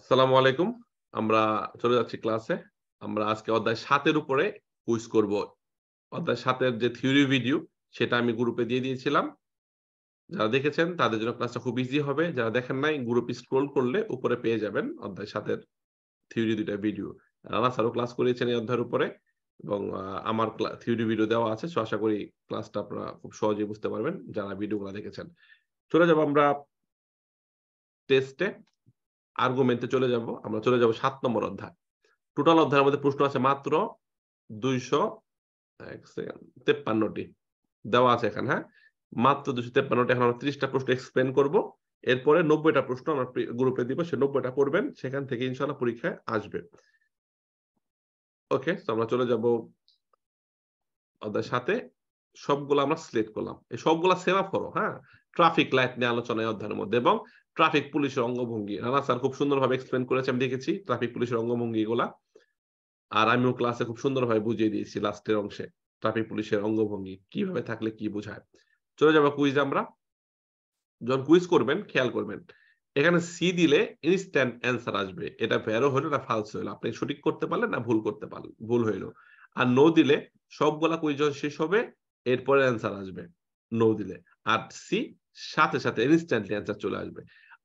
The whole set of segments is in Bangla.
আসসালামু আলাইকুম আমরা চলে যাচ্ছি ক্লাসে আমরা আজকে অধ্যায় সাতের উপরে কুইজ করব অধ্যায় সাতের যে থিওরি ভিডিও সেটা আমি গ্রুপে দিয়ে দিয়েছিলাম যারা দেখেছেন তাদের জন্য ক্লাসটা খুব ইজি হবে যারা দেখেন নাই গ্রুপে স্ক্রোল করলে উপরে পেয়ে যাবেন অধ্যায় সাতের থিওরি দুইটা ভিডিও রানা স্যারও ক্লাস করিয়েছেন এই অধ্যায়ের উপরে এবং আমার থিওরি ভিডিও দেওয়া আছে সো আশা করি ক্লাসটা আপনারা খুব সহজেই বুঝতে পারবেন যারা ভিডিওগুলো দেখেছেন চলে যাব আমরা টেস্টে আর্গুমেন্টে চলে যাব আমরা চলে যাব সাত নম্বর অধ্যায় টোটাল অধ্যায়ের মধ্যে প্রশ্ন আছে মাত্র দুইশো তেপ্পান্নটি দেওয়া আছে এখানে হ্যাঁ মাত্র দুশো তেপ্পান্নটি এখন আমরা ত্রিশটা প্রশ্ন এক্সপ্লেন করবো এরপরে নব্বইটা প্রশ্ন আমরা গ্রুপে দিব সে নব্বইটা করবেন সেখান থেকে ইনশাল্লাহ পরীক্ষায় আসবে ওকে তো আমরা চলে যাব অধ্যায় সাথে সবগুলো আমরা সিলেক্ট করলাম এই সবগুলা সেভ করো হ্যাঁ ট্রাফিক লাইট নিয়ে আলোচনায় অধ্যায়ের মধ্যে এবং ট্রাফিক পুলিশের অঙ্গভঙ্গি রানা স্যার খুব সুন্দরভাবে এক্সপ্লেন করেছে আমি দেখেছি ট্রাফিক পুলিশের অঙ্গভঙ্গি এগুলা আর আমিও ক্লাসে খুব সুন্দরভাবে বুঝিয়ে দিয়েছি লাস্টের অংশে ট্রাফিক পুলিশের অঙ্গভঙ্গি কিভাবে থাকলে কি বোঝায় চলে যাবো কুইজ আমরা যখন কুইজ করবেন খেয়াল করবেন এখানে সি দিলে ইনস্ট্যান্ট অ্যান্সার আসবে এটা ভ্যারো হইলো না ফালস হইলো আপনি সঠিক করতে পারলেন না ভুল করতে পারলেন ভুল হইলো আর নো দিলে সবগুলা কুইজ শেষ হবে এরপরে অ্যান্সার আসবে নো দিলে আর সি সাথে সাথে ইনস্ট্যান্টলি অ্যান্সার চলে আসবে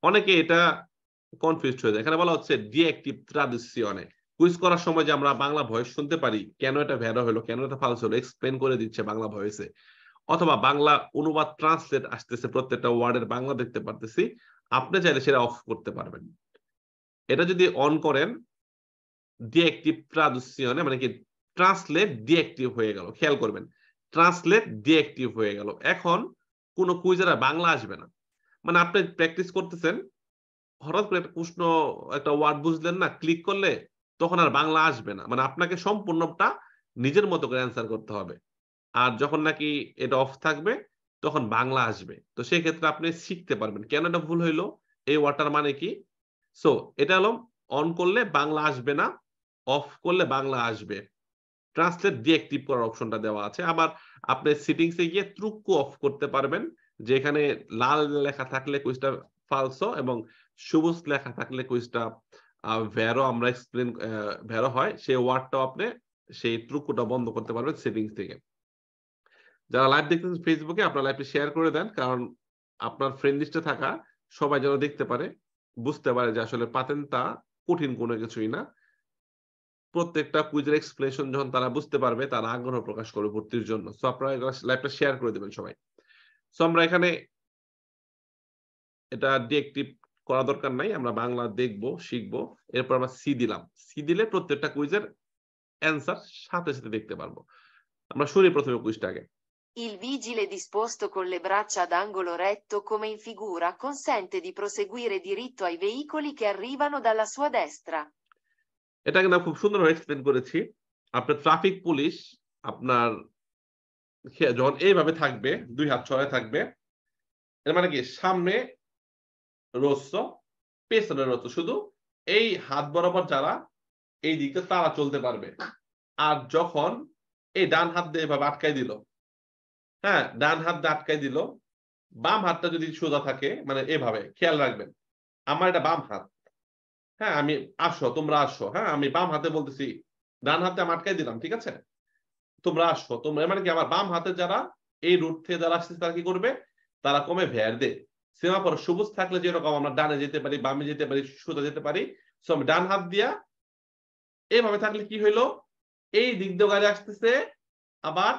অনেকে এটা কনফিউজ হয়ে যায় এখানে বলা হচ্ছে ডিঅ্যাক্টিভ ট্রাডিসিয়নে কুইজ করার সময় যে আমরা বাংলা ভয়েস শুনতে পারি কেন এটা ভেরা হলো কেন এটা ফালস হলো এক্সপ্লেন করে দিচ্ছে বাংলা ভয়েসে অথবা বাংলা অনুবাদ ট্রান্সলেট আসতেছে প্রত্যেকটা ওয়ার্ডের বাংলা দেখতে পারতেছি আপনি চাইলে সেটা অফ করতে পারবেন এটা যদি অন করেন ডিঅ্যাক্টিভ ট্রাডিসিয়নে মানে কি ট্রান্সলেট ডিঅ্যাক্টিভ হয়ে গেল খেয়াল করবেন ট্রান্সলেট ডিঅ্যাক্টিভ হয়ে গেল এখন কোনো কুইজের আর বাংলা আসবে না মানে আপনি প্র্যাকটিস করতেছেন হঠাৎ করে একটা প্রশ্ন একটা ওয়ার্ড বুঝলেন না ক্লিক করলে তখন আর বাংলা আসবে না মানে আপনাকে সম্পূর্ণটা নিজের মতো করে অ্যান্সার করতে হবে আর যখন নাকি এটা অফ থাকবে তখন বাংলা আসবে তো সেই ক্ষেত্রে আপনি শিখতে পারবেন কেন এটা ভুল হইলো এই ওয়াটার মানে কি সো এটা হলো অন করলে বাংলা আসবে না অফ করলে বাংলা আসবে ট্রান্সলেট ডিঅ্যাক্টিভ করার অপশনটা দেওয়া আছে আবার আপনি সিটিংসে গিয়ে ত্রুকু অফ করতে পারবেন যেখানে লাল লেখা থাকলে কুইজটা ফালসো এবং সবুজ লেখা থাকলে কুইজটা ভ্যারো আমরা এক্সপ্লেন ভ্যারো হয় সেই ওয়ার্ডটাও আপনি সেই ট্রুকুটা বন্ধ করতে পারবেন সেটিংস থেকে যারা লাইভ দেখছেন ফেসবুকে আপনার লাইভটি শেয়ার করে দেন কারণ আপনার ফ্রেন্ড লিস্টে থাকা সবাই যেন দেখতে পারে বুঝতে পারে যে আসলে পাতেনটা কঠিন কোনো কিছুই না প্রত্যেকটা কুইজের এক্সপ্লেনেশন যখন তারা বুঝতে পারবে তারা আগ্রহ প্রকাশ করবে ভর্তির জন্য সো আপনারা লাইভটা শেয়ার করে দেবেন সবাই সো আমরা এখানে এটা ডিএক্টিভ করা দরকার নাই আমরা বাংলা দেখব শিখব এরপর আমরা সি দিলাম সি দিলে প্রত্যেকটা কুইজের অ্যান্সার সাথে সাথে দেখতে পারবো আমরা শুনি প্রথমে কুইজটা আগে Il vigile disposto con le braccia ad angolo retto come in figura consente di proseguire diritto ai veicoli che arrivano dalla sua destra. এটা কিন্তু খুব সুন্দরভাবে এক্সপ্লেন করেছি আপনার ট্রাফিক পুলিশ আপনার যখন এইভাবে থাকবে দুই হাত ছয় থাকবে এর মানে কি সামনে রস্য পেছনে রস্য শুধু এই হাত বরাবর যারা এই দিকে তারা চলতে পারবে আর যখন এই ডান হাত দিয়ে এভাবে আটকাই দিল হ্যাঁ ডান হাত দিয়ে আটকাই দিল বাম হাতটা যদি সোজা থাকে মানে এভাবে খেয়াল রাখবেন আমার এটা বাম হাত হ্যাঁ আমি আসো তোমরা আসো হ্যাঁ আমি বাম হাতে বলতেছি ডান হাতে আমি আটকাই দিলাম ঠিক আছে তোমরা আসো তোমরা মানে কি আমার বাম হাতে যারা এই রুট থেকে যারা আসছে তারা কি করবে তারা কমে দে সিনেমা পর সবুজ থাকলে যেরকম আমরা ডানে যেতে পারি বামে যেতে পারি সুতা যেতে পারি সো আমি ডান হাত দিয়া এইভাবে থাকলে কি হইলো এই দিক দিয়ে গাড়ি আসতেছে আবার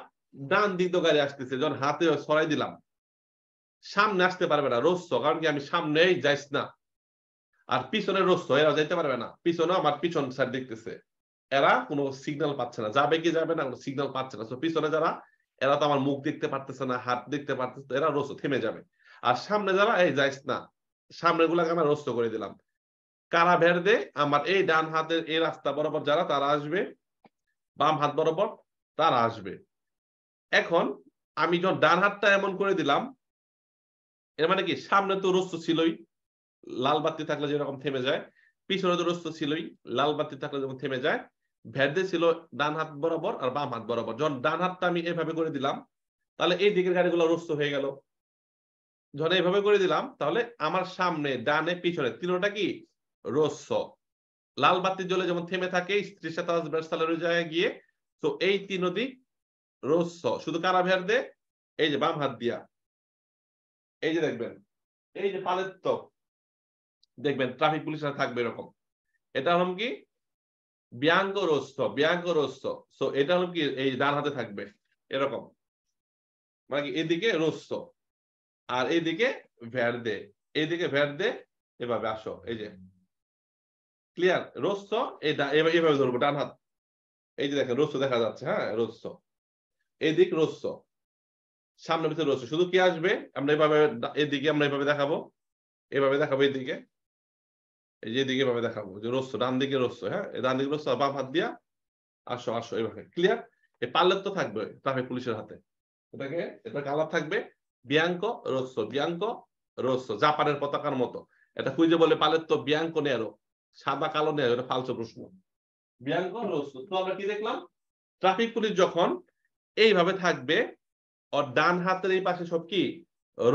ডান দিক দিয়ে গাড়ি আসতেছে যখন হাতে সরাই দিলাম সামনে আসতে পারবে না রোজ কারণ কি আমি সামনেই যাইস না আর পিছনের রস্ত এরা যাইতে পারবে না পিছনে আমার পিছন সাইড দেখতেছে এরা কোনো সিগন্যাল পাচ্ছে না যাবে কি যাবে না কোনো সিগন্যাল পাচ্ছে না তো পিছনে যারা এরা তো আমার মুখ দেখতে পারতেছে না হাত দেখতে পারতেছে এরা রস্ত থেমে যাবে আর সামনে যারা এই যাইস না সামনে গুলাকে আমরা রস্ত করে দিলাম কারা দে আমার এই ডান হাতের এই রাস্তা বরাবর যারা তারা আসবে বাম হাত বরাবর তারা আসবে এখন আমি যখন ডান হাতটা এমন করে দিলাম এর মানে কি সামনে তো রস্ত ছিলই লাল বাতি থাকলে যেরকম থেমে যায় পিছনে দূরস্থ ছিলই লাল বাতি থাকলে যেমন থেমে যায় ভেদে ছিল ডান হাত বরাবর আর বাম হাত বরাবর যখন ডান হাতটা আমি এভাবে করে দিলাম তাহলে এই দিকের গাড়িগুলো রস্ত হয়ে গেল যখন এইভাবে করে দিলাম তাহলে আমার সামনে ডানে পিছনে তিনটা কি রস্য লাল বাতি জ্বলে যেমন থেমে থাকে স্ত্রীর সাথে আসবের জায়গায় গিয়ে তো এই তিন দিক রস্য শুধু কারা ভের দে এই যে বাম হাত দিয়া এই যে দেখবেন এই যে পালের ত্বক দেখবেন ট্রাফিক পুলিশরা থাকবে এরকম এটা হলাম কি ব্যাঙ্গ রস্ত ব্যঙ্গ রস্ত সো এটা হলো কি এই ডান হাতে থাকবে এরকম মানে কি এদিকে রস্ত আর এইদিকে ভ্যার দে এইদিকে ভ্যার দে এভাবে আসো এই যে ক্লিয়ার রস্ত এভাবে ধরবো ডান হাত এই যে দেখেন রস্ত দেখা যাচ্ছে হ্যাঁ রস্ত এদিক রস্ত সামনে ভিতরে রস্ত শুধু কি আসবে আমরা এভাবে এদিকে আমরা এভাবে দেখাবো এভাবে দেখাবো এদিকে ভাবে দেখাবো যে ডান দিকে হ্যাঁ ডান দিকে বাম হাত দিয়া আসো আসো ক্লিয়ার পার্লার তো থাকবে ট্রাফিক পুলিশের হাতে এটাকে এটা কালার থাকবে বিয়াঙ্ক বিয়াঙ্ক জাপানের পতাকার মতো এটা খুঁজে বলে পালের তো বিয়াঙ্ক নেয়ারো সাদা কালো নেয়ারো এটা ফালসো প্রশ্ন বিয়াঙ্ক রস্য তো আমরা কি দেখলাম ট্রাফিক পুলিশ যখন এইভাবে থাকবে ওর ডান হাতের এই পাশে সব কি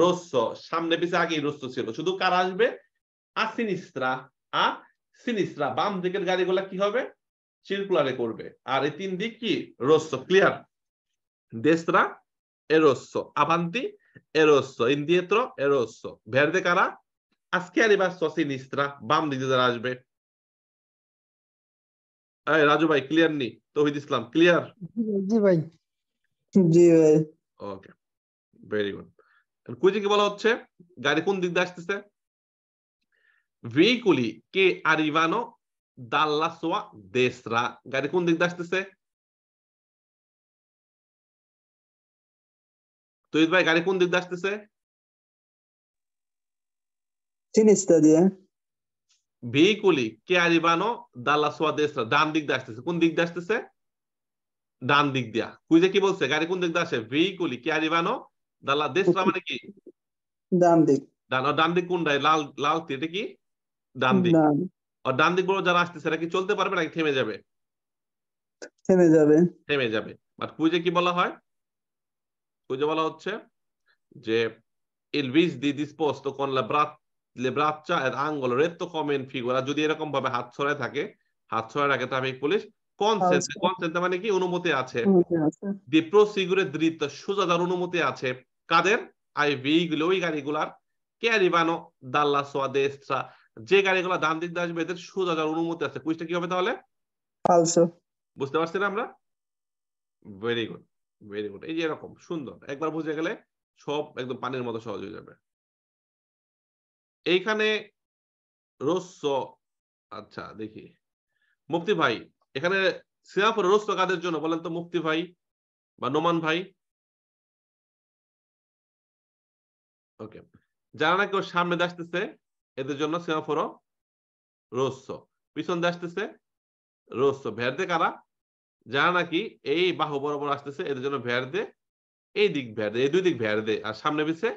রস্য সামনে পিছে আগেই রস্য ছিল শুধু কার আসবে আসিনিস্ত্রা আ সিনিসরা বাম দিকের গাড়িগুলা কি হবে চিরকুলারে করবে আর এই তিন দিক কি রস্য ক্লিয়ার দেশরা এরস্য আভান্তি এরস্য ইন্দিয়েত্র এরস্য ভেরদে কারা আজকে আর এবার সসিনিস্ত্রা বাম দিকে যারা আসবে রাজু ভাই ক্লিয়ার নি তহিদ ইসলাম ক্লিয়ার জি ভাই জি ভাই ওকে ভেরি গুড কুইজে কি বলা হচ্ছে গাড়ি কোন দিক দিয়ে আসতেছে veicoli che arrivano dalla sua destra. Gare se? Tu আসতেছে তৈয়দ ভাই গাড়ি কোন দিক আসতেছে সিনিস্তা দিয়ে veicoli che arrivano dalla sua destra Dan দিক দিয়ে আসতেছে কোন দিক দিয়ে আসতেছে ডান দিক দিয়া কুইজে কি বলছে গাড়ি কোন দিক দিয়ে veicoli che arrivano dalla destra মানে কি Dan দিক Dan ডান দিক কোনটাই লাল লাল এটা কি ডান দিক আর ডান দিক যারা আসতেছে এরা কি চলতে পারবে নাকি থেমে যাবে থেমে যাবে থেমে যাবে বাট কুইজে কি বলা হয় কুইজে বলা হচ্ছে যে যদি এরকম ভাবে হাত ছড়ায় থাকে হাত ছড়ায় রাখে তাহলে পুলিশ কনসেন্ট কনসেন্স মানে কি অনুমতি আছে দি প্রসিগুরে দৃত সোজা অনুমতি আছে কাদের আই ভি গুলো ওই গাড়িগুলার ইবানো দাল্লা দেশ যে গাড়িগুলো ডান দিক দিয়ে আসবে এদের সোজা যাওয়ার অনুমতি আছে কুইজটা কি হবে তাহলে অলসো বুঝতে পারছেন আমরা ভেরি গুড ভেরি গুড এই যে এরকম সুন্দর একবার বুঝে গেলে সব একদম পানির মতো সহজ হয়ে যাবে এইখানে রস্য আচ্ছা দেখি মুক্তি ভাই এখানে সিয়াপুর রস্য কাদের জন্য বলেন তো মুক্তি ভাই বা নোমান ভাই ওকে যারা নাকি ওর সামনে আসতেছে এদের জন্য সেমাফোর রস্য পিছন দিয়ে আসতেছে রস্য ভেরদে কারা যারা নাকি এই বাহু বরাবর আসতেছে এদের জন্য দে এই দিক ভ্যার দে এই দুই দিক ভ্যার দে আর সামনে পিছে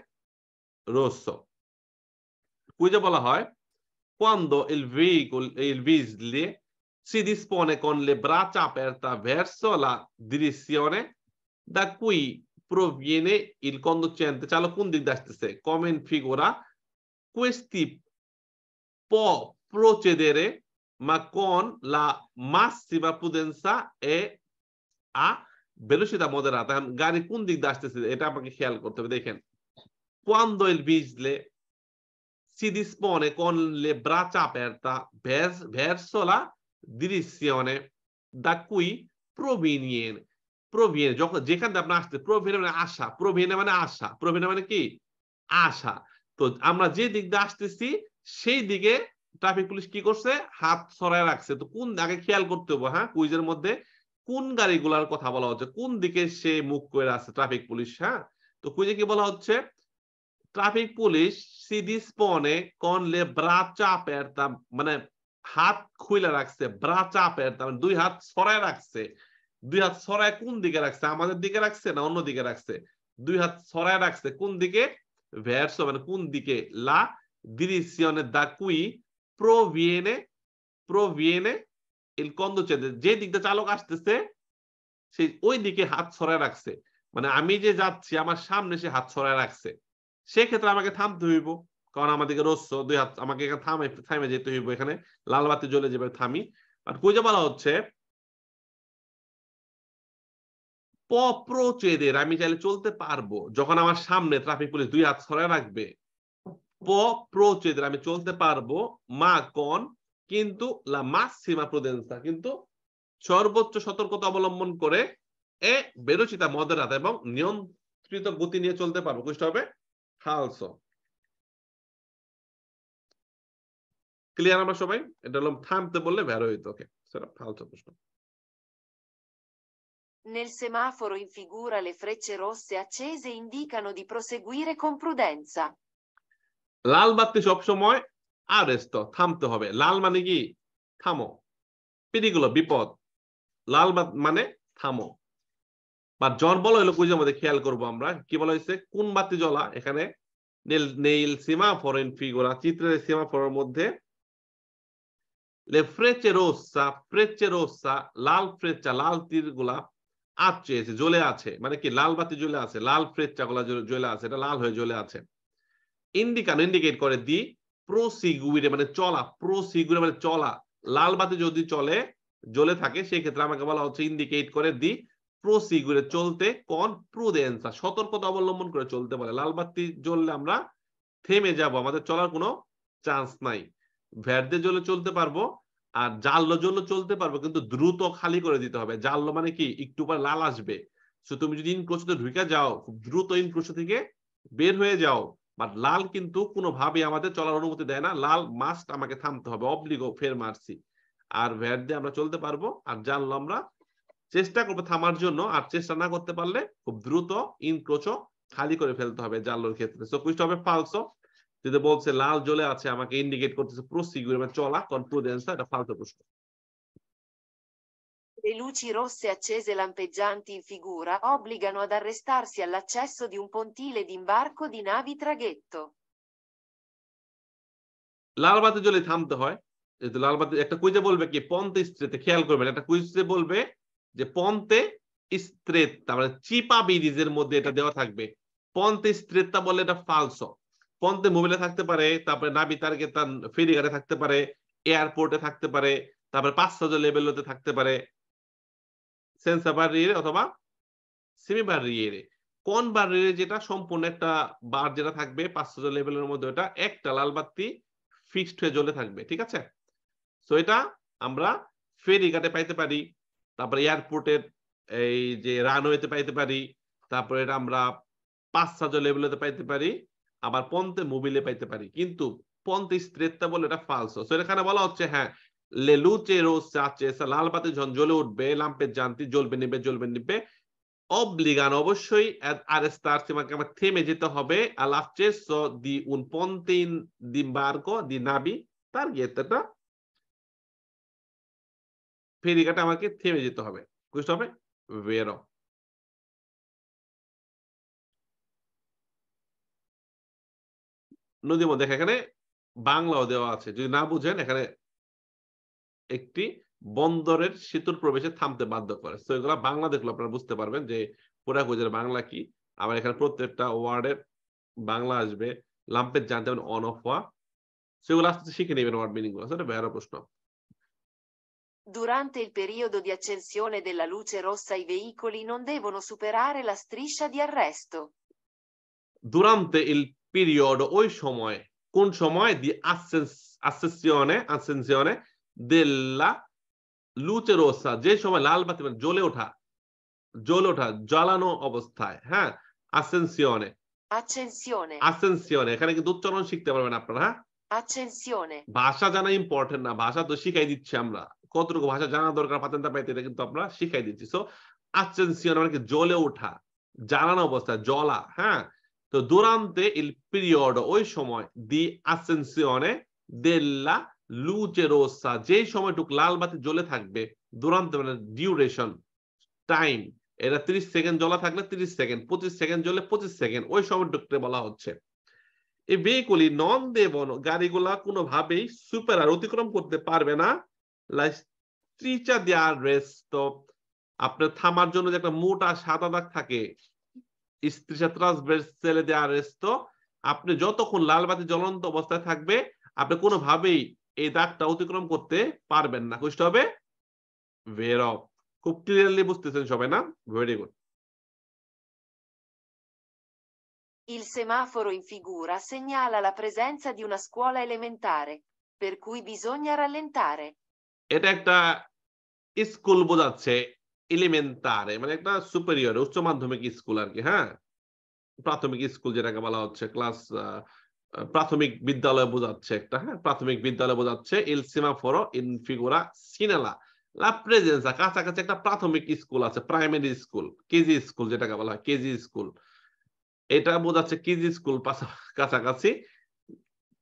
রস্য কুইজে বলা হয় কোয়ান্দো ইল ভিকুল ইল ভিজলি সিদিস কন লে ব্রা চাপের তা লা দৃশ্যনে দা কুই প্রভিয়েনে ইল কন্দ চেনতে চালো কোন দিক দাসতেছে কমেন ফিগুরা কুয়েস্তি può procedere ma con la massima prudenza e a velocità moderata এখন গাড়ি কোন দিক দিয়ে আসতেছে এটা আপনাকে খেয়াল করতে হবে দেখেন quando il vigile si dispone con le braccia aperte verso la direzione da cui proviene proviene যখন যেখান থেকে আপনি আসতে proviene মানে আসা proviene মানে আসা proviene মানে কি আসা তো আমরা যে দিক দিয়ে আসতেছি সেই দিকে ট্রাফিক পুলিশ কি করছে হাত ছড়ায় রাখছে তো কোন আগে খেয়াল করতে হবে হ্যাঁ কুইজের মধ্যে কোন গাড়িগুলার কথা বলা হচ্ছে কোন দিকে সে মুখ করে আছে ট্রাফিক পুলিশ হ্যাঁ তো কুইজে কি বলা হচ্ছে ট্রাফিক পুলিশ সি দিসপনে কনলে ব্রাচা পেরতা মানে হাত খুইলা রাখছে ব্রাচা পেরতা মানে দুই হাত ছড়ায় রাখছে দুই হাত ছড়ায় কোন দিকে রাখছে আমাদের দিকে রাখছে না অন্য দিকে রাখছে দুই হাত ছড়ায় রাখছে কোন দিকে ভ্যাটস মানে কোন দিকে লা direzione da qui proviene, proviene il condocente যে দিকটা চালক আসতেছে সেই ওই দিকে হাত ছড়ায় রাখছে মানে আমি যে যাচ্ছি আমার সামনে সে হাত ছড়ায় রাখছে সেক্ষেত্রে আমাকে থামতে হইব কারণ আমাদেরকে রোজছ দুই হাত আমাকে এখানে থামে থামে যেতে হইব এখানে লাল বাতি জ্বলে যাবে থামি আর কুইজে বলা হচ্ছে প্রচেদের আমি চাইলে চলতে পারবো যখন আমার সামনে ট্রাফিক পুলিশ দুই হাত ছড়ায় রাখবে প্রচেদের আমি চলতে পারবো মা কন কিন্তু কিন্তু সর্বোচ্চ সতর্কতা অবলম্বন করে এ বেরোচিতা মদেরাত এবং নিয়ন্ত্রিত গতি নিয়ে চলতে পারবো কুষ্ট হবে হালস ক্লিয়ার আমার সবাই এটা হলাম থামতে বললে ভ্যারো হইত ওকে সেটা হালস প্রশ্ন Nel semaforo in figura le frecce rosse accese indicano di proseguire con prudenza. লাল বাতি সবসময় আর থামতে হবে লাল মানে কি থামো পেরিগুলো বিপদ লাল বাত মানে থামো বা জ্বর বলা হলো কুইজের মধ্যে খেয়াল করবো আমরা কি বলা হয়েছে কোন বাতি জ্বলা এখানে নেইল সীমা ফরেন ফিগোরা চিত্রের সীমা ফরের মধ্যে লাল ফ্রেচা লাল তীরগুলা আচেছে জ্বলে আছে মানে কি লাল বাতি জ্বলে আছে লাল ফ্রেচা গুলা জ্বলে আছে এটা লাল হয়ে জ্বলে আছে ইন্ডিকা ইন্ডিকেট করে দি প্রোসিগুইরে মানে চলা প্রোসিগুইরে মানে চলা লাল বাতি যদি চলে জ্বলে থাকে সেই ক্ষেত্রে আমাকে বলা হচ্ছে ইন্ডিকেট করে দি প্রোসিগুইরে চলতে কন প্রুডেন্সা সতর্কতা অবলম্বন করে চলতে বলে লাল বাতি জ্বললে আমরা থেমে যাব আমাদের চলার কোনো চান্স নাই ভ্যারদে জ্বলে চলতে পারবো আর জাল্ল জন্য চলতে পারবো কিন্তু দ্রুত খালি করে দিতে হবে জাল্ল মানে কি একটু পর লাল আসবে তুমি যদি ইনক্রোচতে ঢুকে যাও খুব দ্রুত ইনক্রোচ থেকে বের হয়ে যাও বাট লাল কিন্তু কোনোভাবে আমাদের চলার অনুমতি দেয় না লাল মাস্ট আমাকে থামতে হবে অবলিগো ফের মারছি আর ভ্যাট দিয়ে আমরা চলতে পারবো আর জানলো আমরা চেষ্টা করবো থামার জন্য আর চেষ্টা না করতে পারলে খুব দ্রুত ইনক্রোচও খালি করে ফেলতে হবে জানলোর ক্ষেত্রে সো কুইস্ট হবে ফালসো যদি বলছে লাল জ্বলে আছে আমাকে ইন্ডিকেট করতেছে প্রসিগুর মানে চলা কনফিডেন্স এটা ফালতু প্রশ্ন le luci rosse accese lampeggianti in figura obbligano ad arrestarsi all'accesso di un pontile d'imbarco di navi traghetto. লালবাতে জলে থামতে হয় লালবাতে একটা কুইজে বলবে কি পন্তে স্ত্রেতে খেয়াল করবেন একটা কুইজে বলবে যে পন্তে স্ত্রেত তারপরে চিপা বিরিজের মধ্যে এটা দেওয়া থাকবে পন্তে স্ত্রেতটা বলে এটা ফালস পন্তে মোবিলে থাকতে পারে তারপরে নাবি টার্গেট ফেরিঘাটে থাকতে পারে এয়ারপোর্টে থাকতে পারে তারপরে পাঁচ হাজার লেভেলতে থাকতে পারে সেন্সা বার্রিয়েরে অথবা সেমি বার্রিয়েরে কোন বার্রিয়েরে যেটা সম্পূর্ণ একটা বার যেটা থাকবে পাঁচশো লেভেলের মধ্যে ওটা একটা লাল বাতি ফিক্সড হয়ে জ্বলে থাকবে ঠিক আছে সো এটা আমরা ফেরিঘাটে পাইতে পারি তারপরে এয়ারপোর্টের এই যে রানওয়েতে পাইতে পারি তারপরে এটা আমরা পাঁচ হাজার লেভেলেতে পাইতে পারি আবার পন্তে মোবিলে পাইতে পারি কিন্তু পন্তে স্ত্রেত্তা বলে এটা ফালস সো এখানে বলা হচ্ছে হ্যাঁ লেলুচে রোজ চাচ্ছে লাল বাতি ঝঞ্ঝলে উঠবে লাম্পের জানতি জ্বলবে নিবে জ্বলবে নিবে অবলিগান অবশ্যই আর স্টার তোমাকে আমার থেমে যেতে হবে আলাফচে স দি উন পন্তিন দি বার্গ দি নাবি তার গেতেটা ফেরিকাটা আমাকে থেমে যেতে হবে বুঝতে হবে বেরো নদীর মধ্যে এখানে বাংলাও দেওয়া আছে যদি না বুঝেন এখানে একটি বন্দরের সেতুর প্রবেশে থামতে বাধ্য করে তো এগুলা বাংলা দেখলে আপনারা বুঝতে পারবেন যে পুরা গুজের বাংলা কি আবার এখানে প্রত্যেকটা ওয়ার্ডের বাংলা আসবে লাম্পের জানতে পারেন অন অফ হওয়া সেগুলো আস্তে শিখে নেবেন ওয়ার্ড মিনিং গুলো সেটা বেহারা প্রশ্ন Durante il periodo di accensione della luce rossa i veicoli non devono superare la striscia di arresto. Durante il periodo, oi সময় kun সময় di accensione, accensione, দেল্লা লুচেরোসা যে সময় লাল বাতি মানে জ্বলে ওঠা জ্বলে ওঠা জ্বালানো অবস্থায় হ্যাঁ আসেনসিওনে আসেনসিওনে এখানে কিন্তু উচ্চারণ শিখতে পারবেন আপনারা হ্যাঁ ভাষা জানা ইম্পর্টেন্ট না ভাষা তো শিখাই দিচ্ছি আমরা কতটুকু ভাষা জানা দরকার পাতেন্তা পাইতে এটা কিন্তু আমরা শিখাই দিচ্ছি সো আসেনসিওনে মানে কি জ্বলে ওঠা জ্বালানো অবস্থা জ্বলা হ্যাঁ তো দুরান্তে ইল পিরিয়ড ওই সময় দি আসেনসিওনে দেল্লা লুচে রোসা যে সময়টুক লাল বাতি জ্বলে থাকবে দুরান্ত মানে ডিউরেশন টাইম এটা ত্রিশ সেকেন্ড জ্বলা থাকলে ত্রিশ সেকেন্ড পঁচিশ সেকেন্ড জ্বলে পঁচিশ সেকেন্ড ওই সময়টুকটা বলা হচ্ছে এই ভেহিকলি নন দেব গাড়িগুলা কোনোভাবেই সুপার আর অতিক্রম করতে পারবে না ত্রিচা দেয়ার রেস তো আপনার থামার জন্য যে একটা মোটা সাদা দাগ থাকে স্ত্রীচা ট্রান্সভার্সেলে রেস তো আপনি যতক্ষণ লাল বাতি জ্বলন্ত অবস্থায় থাকবে আপনি কোনোভাবেই এই দাগটা অতিক্রম করতে পারবেন না কষ্ট হবে বের অফ খুব ক্লিয়ারলি বুঝতেছেন সবাই না very good Il semaforo in figura segnala la presenza di una scuola elementare, per cui bisogna rallentare. এটা একটা স্কুল বোঝাচ্ছে এলিমেন্টারে মানে একটা সুপেরিয়র উচ্চ মাধ্যমিক স্কুল আর কি হ্যাঁ প্রাথমিক স্কুল যেটাকে বলা হচ্ছে ক্লাস প্রাথমিক বিদ্যালয় বোঝাচ্ছে একটা হ্যাঁ প্রাথমিক বিদ্যালয় বোঝাচ্ছে ইল ফর ইন ফিগুরা সিনেলা লা প্রেজেন্সা কাছাকাছি একটা প্রাথমিক স্কুল আছে প্রাইমারি স্কুল কেজি স্কুল যেটাকে বলা হয় কেজি স্কুল এটা বোঝাচ্ছে কেজি স্কুল কাছাকাছি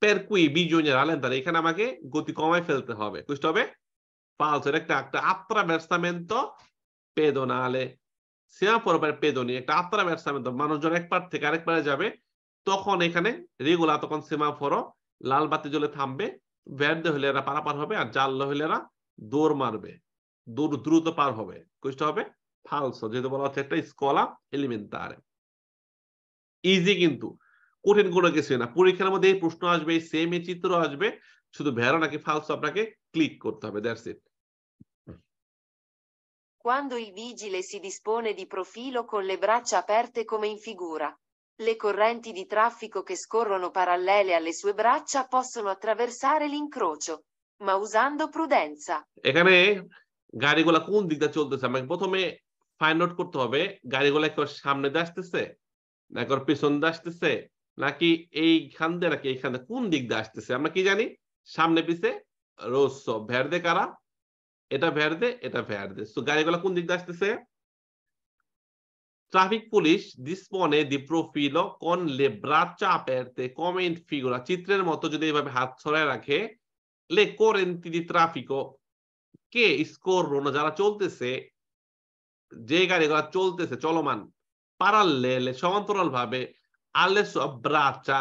পেরকুই বিজনের আলেন্তার এখানে আমাকে গতি কমায় ফেলতে হবে বুঝতে হবে পালসের একটা একটা আত্রা আলে পেদনালে পরবার পেদনি একটা আত্রা ব্যর্সামেন্ত মানুষজন এক পার থেকে আরেক পারে যাবে তখন এখানে রেগুলার তখন সেমাফোরও লাল বাতি জ্বলে থামবে ব্যর্থ হলে এরা পারাপার হবে আর জাল হলে এরা দৌড় মারবে দৌড় দ্রুত পার হবে কোয়েশ্চটা হবে ফালস যেহেতু বলা হচ্ছে একটা স্কলা এলিমেন্টারে ইজি কিন্তু কঠিন কোনো কিছুই না পরীক্ষার মধ্যে এই প্রশ্ন আসবে এই সেম এই চিত্র আসবে শুধু ভেরো নাকি ফালস আপনাকে ক্লিক করতে হবে that's it Quando il vigile si dispone di profilo con le braccia aperte come in figura, Le correnti di traffico che scorrono parallele alle sue braccia possono attraversare l'incrocio, ma usando prudenza. এখানে গাড়িগুলা কোন দিক দিয়ে চলতেছে আমাকে প্রথমে ফাইন্ড আউট করতে হবে গাড়িগুলা কি সামনে দিয়ে আসতেছে নাকি ওর পিছন দিয়ে আসতেছে নাকি এইখান দিয়ে নাকি এইখান দিয়ে কোন দিক দিয়ে আসতেছে আমরা কি জানি সামনে পিছে রোজ ভ্যারদে কারা এটা ভ্যারদে এটা ভ্যারদে তো গাড়িগুলা কোন দিক দিয়ে আসতেছে ট্রাফিক পুলিশ ডিসপনে দি profilo con le braccia aperte come in চিত্রের মতো যদি এভাবে হাত ছড়ায় রাখে লে le correnti di কে স্কোর scorrono যারা চলতেছে যে গাড়িগুলো চলতেছে চলমান পারাল্লেলে সমান্তরাল ভাবে আলে ব্রাচা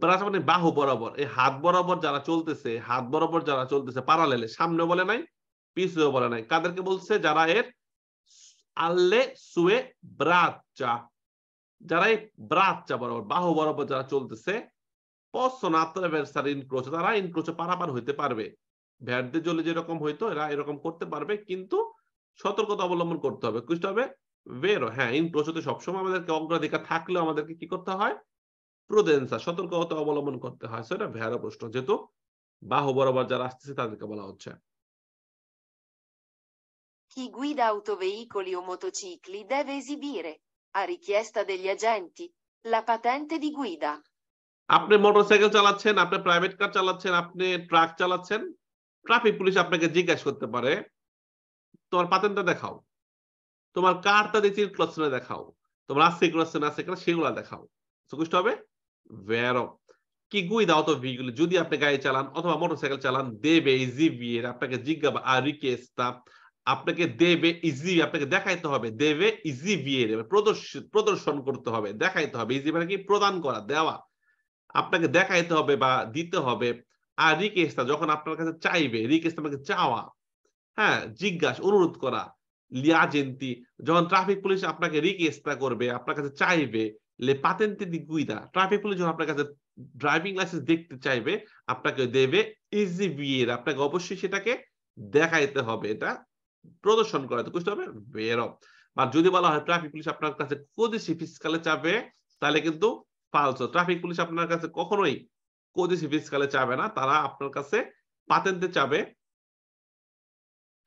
ব্রাচা মানে বাহু বরাবর এই হাত বরাবর যারা চলতেছে হাত বরাবর যারা চলতেছে পারালেলে সামনে বলে নাই পিছনেও বলে নাই কাদেরকে বলছে যারা এর alle sue braccia যারা এই ব্রাচা বরাবর বাহু বরাবর যারা চলতেছে পশ্চনা আত্মসার ইনক্রোচ তারা ইনক্রোচে পারাপার হইতে পারবে ভ্যাটদের জলে যেরকম হইতো এরা এরকম করতে পারবে কিন্তু সতর্কতা অবলম্বন করতে হবে কিছু হবে বেরো হ্যাঁ ইনক্রোচ হতে সবসময় আমাদেরকে অগ্রাধিকার থাকলেও আমাদেরকে কি করতে হয় প্রুডেন্সা সতর্কতা অবলম্বন করতে হয় সেটা ভেড়া প্রশ্ন যেহেতু বাহু বরাবর যারা আসতেছে তাদেরকে বলা হচ্ছে Chi guida autoveicoli o motocicli deve esibire, a richiesta degli agenti, la patente di guida. আপনি মোটরসাইকেল চালাচ্ছেন আপনি প্রাইভেট কার চালাচ্ছেন আপনি ট্রাক চালাচ্ছেন ট্রাফিক পুলিশ আপনাকে জিজ্ঞাসা করতে পারে তোমার পাতেনটা দেখাও তোমার কারটা দিয়ে চিল ক্লসনে দেখাও তোমার আসছে ক্লসন আছে কিনা সেগুলো দেখাও সুকুষ্ট হবে ভেরো কি গুই দাও তো ভিগুলো যদি আপনি গাড়ি চালান অথবা মোটরসাইকেল চালান দেবে জিবিএর আপনাকে জিজ্ঞাসা আর রিকেস্তা আপনাকে দেবে ইজি আপনাকে দেখাইতে হবে দেবে ইজি বিয়ে দেবে প্রদর্শন করতে হবে দেখাইতে হবে ইজি মানে কি প্রদান করা দেওয়া আপনাকে দেখাইতে হবে বা দিতে হবে আর রিকেস্তা যখন আপনার কাছে চাইবে রিকেস্তা আমাকে চাওয়া হ্যাঁ জিজ্ঞাসা অনুরোধ করা লিয়াজেন্তি যখন ট্রাফিক পুলিশ আপনাকে রিকেস্তা করবে আপনার কাছে চাইবে লে পাতেন্তি গুইদা ট্রাফিক পুলিশ যখন আপনার কাছে ড্রাইভিং লাইসেন্স দেখতে চাইবে আপনাকে দেবে ইজি বিয়ের আপনাকে অবশ্যই সেটাকে দেখাইতে হবে এটা প্রদর্শন করে তো বুঝতে হবে বেরো আর যদি বলা হয় ট্রাফিক পুলিশ আপনার কাছে কোদেশি ফিসকালে চাপে তাহলে কিন্তু ফালস ট্রাফিক পুলিশ আপনার কাছে কখনোই কোদেশি ফিসকালে চাবে না তারা আপনার কাছে পাতেন্তে চাবে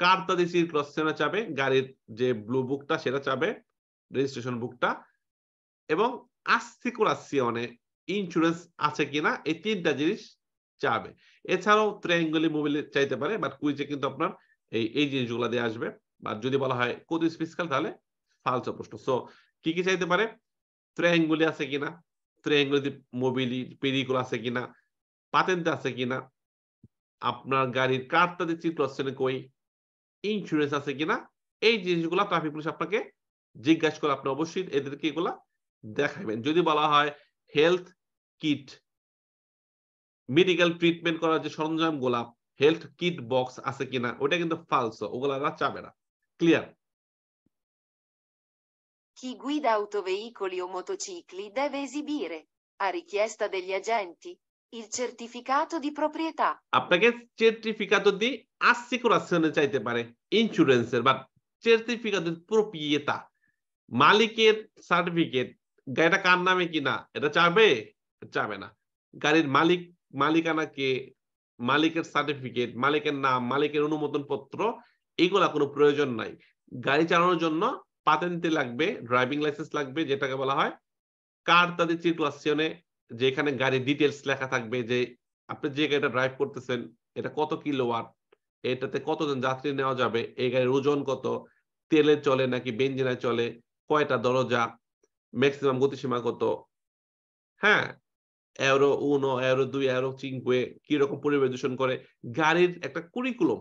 কার কার্তাদেশির ক্রসেনা চাবে গাড়ির যে ব্লু বুকটা সেটা চাবে রেজিস্ট্রেশন বুকটা এবং আস্তিকুরাসিয়নে মানে ইন্স্যুরেন্স আছে কিনা এই তিনটা জিনিস চাবে এছাড়াও ত্রেঙ্গলি মোবিলে চাইতে পারে বাট কুইজে কিন্তু আপনার এই এই জিনিসগুলো দিয়ে আসবে বা যদি বলা হয় কদিস ফিসকাল তাহলে ফালস প্রশ্ন সো কি কি চাইতে পারে ত্রেঙ্গুলি আছে কিনা ত্রেঙ্গুলি মোবিলি পেরিকুল আছে কিনা পাতেন্ট আছে কিনা আপনার গাড়ির কার্ডটাতে চিত্র আছে না কই ইন্স্যুরেন্স আছে কিনা এই জিনিসগুলো ট্রাফিক পুলিশ আপনাকে জিজ্ঞাসা করে আপনি অবশ্যই এদেরকে এগুলা দেখাবেন যদি বলা হয় হেলথ কিট মেডিকেল ট্রিটমেন্ট করার যে সরঞ্জাম গোলাপ হেলথ কিট বক্স আছে কিনা ওটা কিন্তু ফালসো ওগুলো ওরা চাবে না clear Chi guida autoveicoli o motocicli deve esibire, a richiesta degli agenti, il certificato di proprietà. আপনাকে certificato di assicurazione চাইতে পারে insurance এর বা certificato di proprietà মালিকের সার্টিফিকেট গাড়িটা কার নামে কিনা এটা চাবে চাবে না গাড়ির মালিক মালিকানা কে মালিকের সার্টিফিকেট মালিকের নাম মালিকের অনুমোদন পত্র এগুলা কোনো প্রয়োজন নাই গাড়ি চালানোর জন্য পাতেন্তে লাগবে ড্রাইভিং লাইসেন্স লাগবে যেটাকে বলা হয় কার তাদের যে যেখানে গাড়ি ডিটেলস লেখা থাকবে যে আপনি যে গাড়িটা ড্রাইভ করতেছেন এটা কত কিলো ওয়াট এটাতে কতজন যাত্রী নেওয়া যাবে এই গাড়ির ওজন কত তেলে চলে নাকি বেঞ্জিনায় চলে কয়টা দরজা ম্যাক্সিমাম গতিসীমা কত হ্যাঁ অ্যারো উনো অ্যারো দুই এরো চিঙ্কুয়ে কিরকম পরিবেশ দূষণ করে গাড়ির একটা কুরিকুলম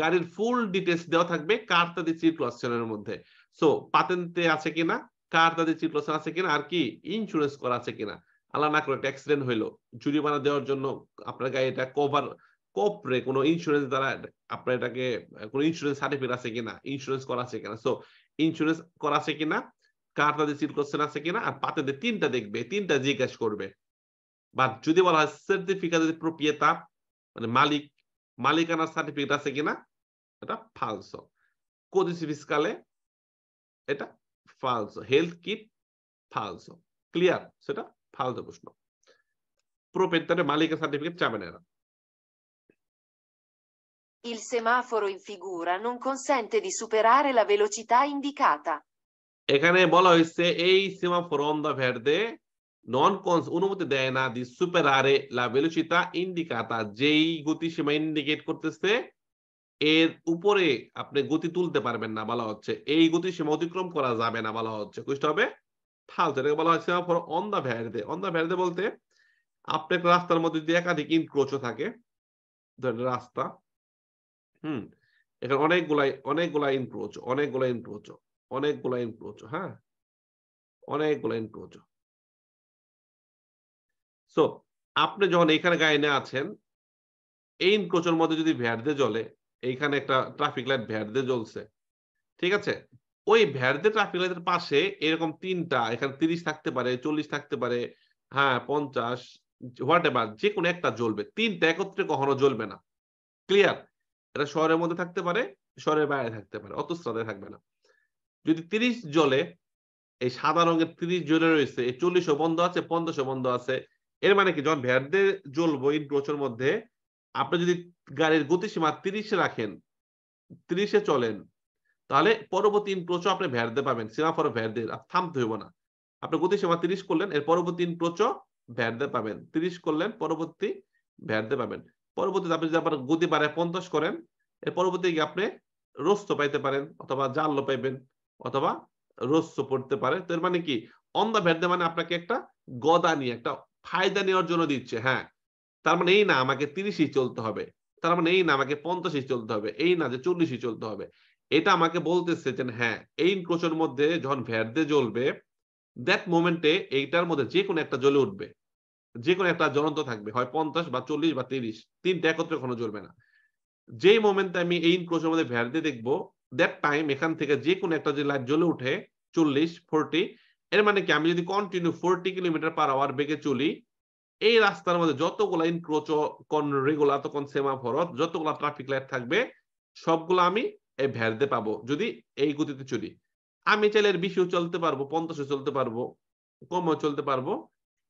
গাড়ির ফুল ডিটেলস দেওয়া থাকবে কার তাদের চিট আসছেনের মধ্যে সো পাতেন্তে আছে কিনা কার তাদের চিট আছে কিনা আর কি ইন্স্যুরেন্স করা আছে কিনা আল্লাহ না করে একটা অ্যাক্সিডেন্ট হইলো জরিমানা দেওয়ার জন্য আপনার গায়ে এটা কভার কপরে কোনো ইন্স্যুরেন্স দ্বারা আপনার এটাকে কোনো ইন্স্যুরেন্স সার্টিফিকেট আছে কিনা ইন্স্যুরেন্স করা আছে কিনা সো ইন্স্যুরেন্স করা আছে কিনা কার তাদের সিল কোশ্চেন আছে কিনা আর পাতেদের তিনটা দেখবে তিনটা জিজ্ঞাসা করবে বা যদি বলা হয় সার্টিফিকেটের প্রপ্রিয়েতা মানে মালিক মালিকানার সার্টিফিকেট আছে কিনা এটা ফালসো কোদিসি ফিসকালে এটা ফালসো হেলথ কিট ফালসো ক্লিয়ার সেটা ফালসো প্রশ্ন প্রপ্রিয়েতারে মালিকের সার্টিফিকেট চাবে না এরা Il semaforo in figura non consente di superare la velocità indicata. এখানে বলা হয়েছে এই সেমাফোর অন দা ভেরদে নন কনস অনুমতি দেয় না দি সুপার আরে লা ভেলোসিতা ইন্ডিকাতা যেই গতি সীমা ইন্ডিকেট করতেছে এর উপরে আপনি গতি তুলতে পারবেন না বলা হচ্ছে এই গতি সীমা অতিক্রম করা যাবে না বলা হচ্ছে কুইস্ট হবে ফালতু এটাকে বলা হচ্ছে ফর অন দা ভ্যারিতে অন দা ভ্যারিতে বলতে আপনি রাস্তার মধ্যে যদি একাধিক ইনক্রোচ থাকে ধরেন রাস্তা হুম এখানে অনেকগুলাই অনেকগুলা ইনক্রোচ অনেকগুলা ইনক্রোচ অনেকগুলা ইনক্রোচ হ্যাঁ অনেকগুলা ইনক্রোচ সো আপনি যখন এখানে গাইনে আছেন এই ইনক্রোচের মধ্যে যদি ভ্যারদে জ্বলে এইখানে একটা ট্রাফিক লাইট ভ্যারদে জ্বলছে ঠিক আছে ওই ভ্যারদে ট্রাফিক লাইটের পাশে এরকম তিনটা এখানে তিরিশ থাকতে পারে চল্লিশ থাকতে পারে হ্যাঁ পঞ্চাশ হোয়াট এভার যে কোনো একটা জ্বলবে তিনটা একত্রে কখনো জ্বলবে না ক্লিয়ার এটা শহরের মধ্যে থাকতে পারে শহরের বাইরে থাকতে পারে অত স্রাদে থাকবে না যদি তিরিশ জ্বলে এই সাদা রঙের তিরিশ জ্বলে রয়েছে এই চল্লিশও বন্ধ আছে পঞ্চাশও বন্ধ আছে এর মানে কি যখন ভ্যাট জ্বলবো ইন প্রচুর মধ্যে আপনি যদি গাড়ির গতিসীমা তিরিশে রাখেন তিরিশে চলেন তাহলে পরবর্তী প্রচুর আপনি ভ্যাট দিয়ে পাবেন সিমাফর ভ্যাট দিয়ে থামতে হইব না আপনি গতিসীমা তিরিশ করলেন এর পরবর্তী প্রচুর ভ্যাট দিয়ে পাবেন তিরিশ করলেন পরবর্তী ভ্যাট দিয়ে পাবেন পরবর্তীতে আপনি যদি আপনার গতি বাড়ায় পঞ্চাশ করেন এর পরবর্তী আপনি রস্ত পাইতে পারেন অথবা লো পাইবেন অথবা রস্য পড়তে পারে তো এর মানে কি অন দ্য ভ্যাট মানে আপনাকে একটা গদা নিয়ে একটা ফায়দা নেওয়ার জন্য দিচ্ছে হ্যাঁ তার মানে এই না আমাকে তিরিশই চলতে হবে তার মানে এই না আমাকে পঞ্চাশই চলতে হবে এই না যে চল্লিশই চলতে হবে এটা আমাকে বলতেছে যে হ্যাঁ এই ইনক্রোচের মধ্যে যখন ভ্যাট জ্বলবে দ্যাট মোমেন্টে এইটার মধ্যে যে কোনো একটা জ্বলে উঠবে যে কোনো একটা জ্বলন্ত থাকবে হয় পঞ্চাশ বা চল্লিশ বা তিরিশ তিনটা একত্রে কখনো জ্বলবে না যেই মোমেন্টে আমি এই ইনক্রোচের মধ্যে ভ্যাট দেখবো দ্যাট টাইম এখান থেকে যে কোনো একটা যে লাইট জ্বলে উঠে চল্লিশ ফোরটি এর মানে কি আমি যদি continue forty kilometre per hour বেগে চলি এই রাস্তার মধ্যে যতগুলো ইনক্রোচ কন রেগুলা তখন ফরত যতগুলা ট্রাফিক লাইট থাকবে সবগুলো আমি এই ভ্যারদে পাবো যদি এই গতিতে চলি আমি চাইলে এর চলতে পারবো পঞ্চাশে চলতে পারবো কমও চলতে পারবো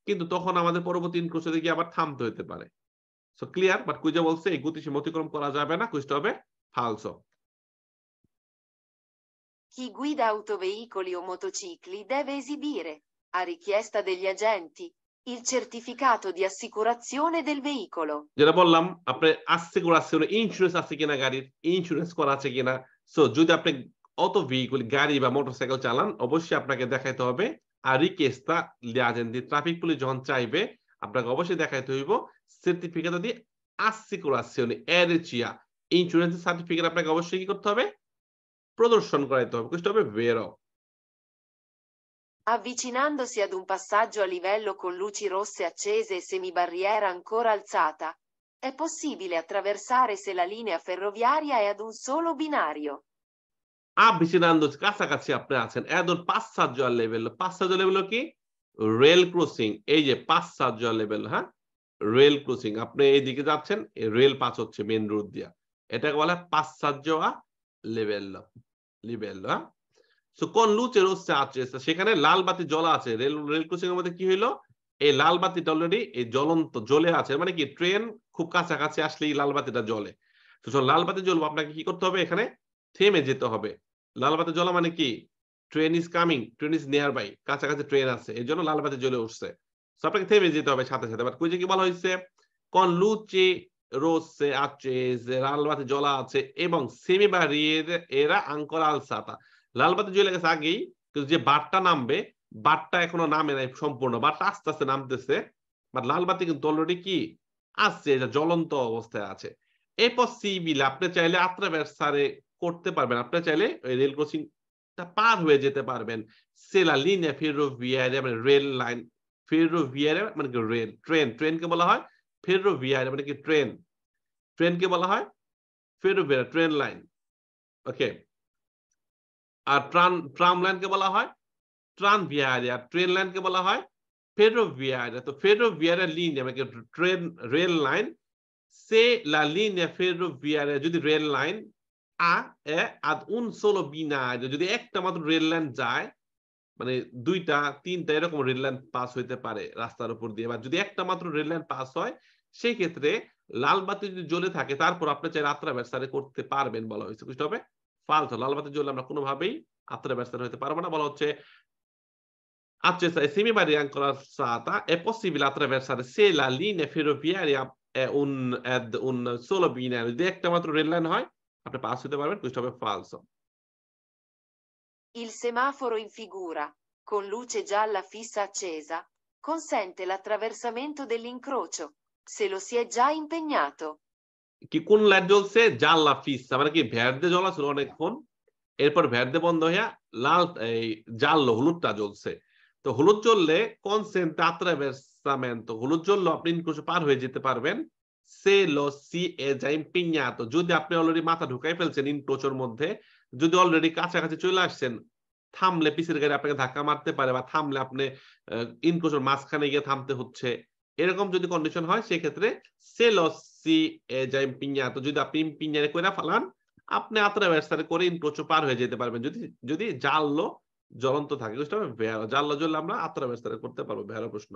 কিন্তু তখন আমাদের পরবর্তী ইনক্রোচ গিয়ে আবার থামতে হতে পারে সো ক্লিয়ার বাট কুইজা বলছে এই সীমা অতিক্রম করা যাবে না কুইজটা হবে ফালসো Chi guida autoveicoli o motocicli deve esibire, a richiesta degli agenti, il certificato di assicurazione del veicolo যেটা বললাম আপনার আসেগুলাসিওর ইন্স্যুরেন্স আছে কিনা গাড়ির ইন্স্যুরেন্স করা আছে কিনা সো যদি আপনি অত ভেহিকল গাড়ি বা মোটরসাইকেল চালান অবশ্যই আপনাকে দেখাইতে হবে আর রিকেস্তা লিয়াজেন্দি ট্রাফিক পুলিশ যখন চাইবে আপনাকে অবশ্যই দেখাইতে হইব সার্টিফিকেট দি আসিকুরাসিওন এরেচিয়া ইন্স্যুরেন্স সার্টিফিকেট আপনাকে অবশ্যই কি করতে হবে প্রদর্শন করাইতে হবে কিছু হবে vero Avvicinandosi ad un passaggio a livello con luci rosse accese e semibarriera ancora alzata, è possibile attraversare se la linea ferroviaria è ad un solo binario. Avvicinandosi, কাছাকাছি আপনি আছেন ad un passaggio a livello. Passaggio a livello কি? rail crossing এই যে passaggio a livello, হ্যাঁ? রেল ক্রসিং আপনি e rail রেল পাস হচ্ছে মেন রোড দিয়া এটাকে বলা passaggio a livello. লিবেল্লা হ্যাঁ? সো কোন লুচের হচ্ছে আত্রেসা সেখানে লাল বাতি জ্বলা আছে রেল রেল ক্রসিং এর মধ্যে কি হইলো এই লাল বাতিটা অলরেডি এই জ্বলন্ত জ্বলে আছে মানে কি ট্রেন খুব কাছাকাছি আসলে এই লাল বাতিটা জ্বলে তো লাল বাতি জ্বলবো আপনাকে কি করতে হবে এখানে থেমে যেতে হবে লাল বাতি জ্বলা মানে কি train is coming train is nearby কাছাকাছি ট্রেন আছে এই জন্য লাল বাতি জ্বলে উঠছে তো আপনাকে থেমে যেতে হবে সাথে সাথে বাট কুইজে কি বলা হয়েছে কন লুচে আছে rosse, accese, l'albate আছে এবং সেমি বাড়িয়ে এরা আঙ্কর আলসাতা লালবাতি জ্বলে গেছে আগেই কিন্তু যে বাটটা নামবে বাটটা এখনো নামে নাই সম্পূর্ণ বারটা আস্তে আস্তে নামতেছে বাট লালবাতি কিন্তু অলরেডি কি আসছে এটা জ্বলন্ত অবস্থায় আছে এরপর সি বিল আপনি চাইলে আত্রা ব্যবসারে করতে পারবেন আপনি চাইলে ওই রেল ক্রসিংটা পার হয়ে যেতে পারবেন সেলা লিনে ফিরো ভিয়ারে মানে রেল লাইন ফিরো ভিয়ারে মানে রেল ট্রেন ট্রেনকে বলা হয় ফেরোভিয়া মানে কি ট্রেন ট্রেনকে বলা হয় ফেরোভিয়া ট্রেন লাইন ওকে আর ট্রাম ট্রাম লাইনকে বলা হয় আর ট্রেন লাইনকে বলা হয় ফেরোভিয়ার তো ferroviaria linea মানে ট্রেন রেল লাইন সে লা linea ফেরোভিয়ার যদি রেল লাইন আ এ আদ উন সোলো বিনা যদি একটা মাত্র রেল লাইন যায় মানে দুইটা তিনটা এরকম রেল লাইন পাস হইতে পারে রাস্তার উপর দিয়ে বা যদি একটা মাত্র রেল লাইন পাস হয় সেই ক্ষেত্রে লাল বাতি যদি জ্বলে থাকে তারপর আপনি চাই আত্রা ব্যবসারে করতে পারবেন বলা হয়েছে বুঝতে হবে ফালস লাল বাতি জ্বলে আমরা কোনোভাবেই আত্রা ব্যবসারে হতে পারবো না বলা হচ্ছে accessissimi ma riancorazzata è possibile attraversare se la linea ferroviaria è un, è un solo binario di একটা মাত্র রেল লাইন হয় আপনি পাস হতে পারবেন কুইজটা হবে falso Il semaforo in figura con luce gialla fissa accesa consente l'attraversamento dell'incrocio se lo si è già impegnato কি কোন লাইট জ্বলছে জাল্লা ফিসা মানে কি ভ্যারদে জ্বলা ছিল অনেকক্ষণ এরপর ভ্যারদে বন্ধ হইয়া লাল এই জাল হলুদটা জ্বলছে তো হলুদ জ্বললে কনসেন্ট তো হলুদ জ্বললে আপনি ইনকুশে পার হয়ে যেতে পারবেন সে লো সি এ জাইম পিঞ্জাত যদি আপনি অলরেডি মাথা ঢুকাই ফেলছেন ইনক্রোচের মধ্যে যদি অলরেডি কাছাকাছি চলে আসছেন থামলে পিসের গাড়ি আপনাকে ধাক্কা মারতে পারে বা থামলে আপনি ইনক্রোচের মাঝখানে গিয়ে থামতে হচ্ছে এরকম যদি কন্ডিশন হয় সেক্ষেত্রে সেলসি তো যদি আপনি ইম্পিনিয়া করে ফালান আপনি আত্রা ব্যবসার করে ইনক্রোচও পার হয়ে যেতে পারবেন যদি যদি জাল্লো জ্বলন্ত থাকে জাল্লো জ্বললে আমরা আত্রা ব্যবসার করতে পারবো ভেরো প্রশ্ন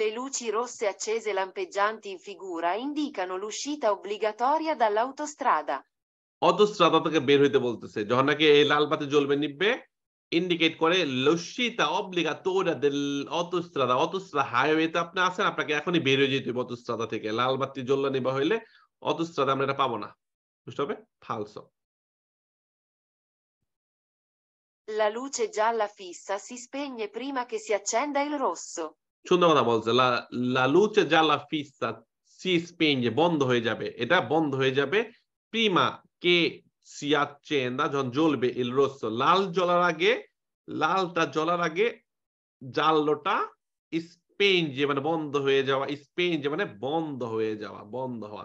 Le luci rosse accese lampeggianti in figura indicano l'uscita obbligatoria dall'autostrada. অটোস্ট্রাদা থেকে বের হইতে বলতেছে যখন নাকি লাল বাতি জ্বলবে নিবে ইন্ডিকেট করে লস্যিতা অব্লিগাটোরা দেল অটোস্ট্রাদা অতস্ত্রা হাইওয়েতে আপনি আছেন আপনাকে এখনই বেরিয়ে যেতে হবে অটোস্ট্রাদা থেকে লাল বাতি জ্বললে নিবা হইলে অটোস্ট্রাদা আমরা এটা পাবো না বুঝতে হবে ফালসো La luce gialla fissa si spegne prima che si accenda il rosso. সুন্দর কথা বলছে la la luce gialla fissa si spegne বন্ধ হয়ে যাবে এটা বন্ধ হয়ে যাবে prima che সিয়াচেনা যখন জ্বলবে ইল রোস লাল জ্বলার আগে লালটা জ্বলার আগে জাল্লোটা যে মানে বন্ধ হয়ে যাওয়া স্পেন যে মানে বন্ধ হয়ে যাওয়া বন্ধ হওয়া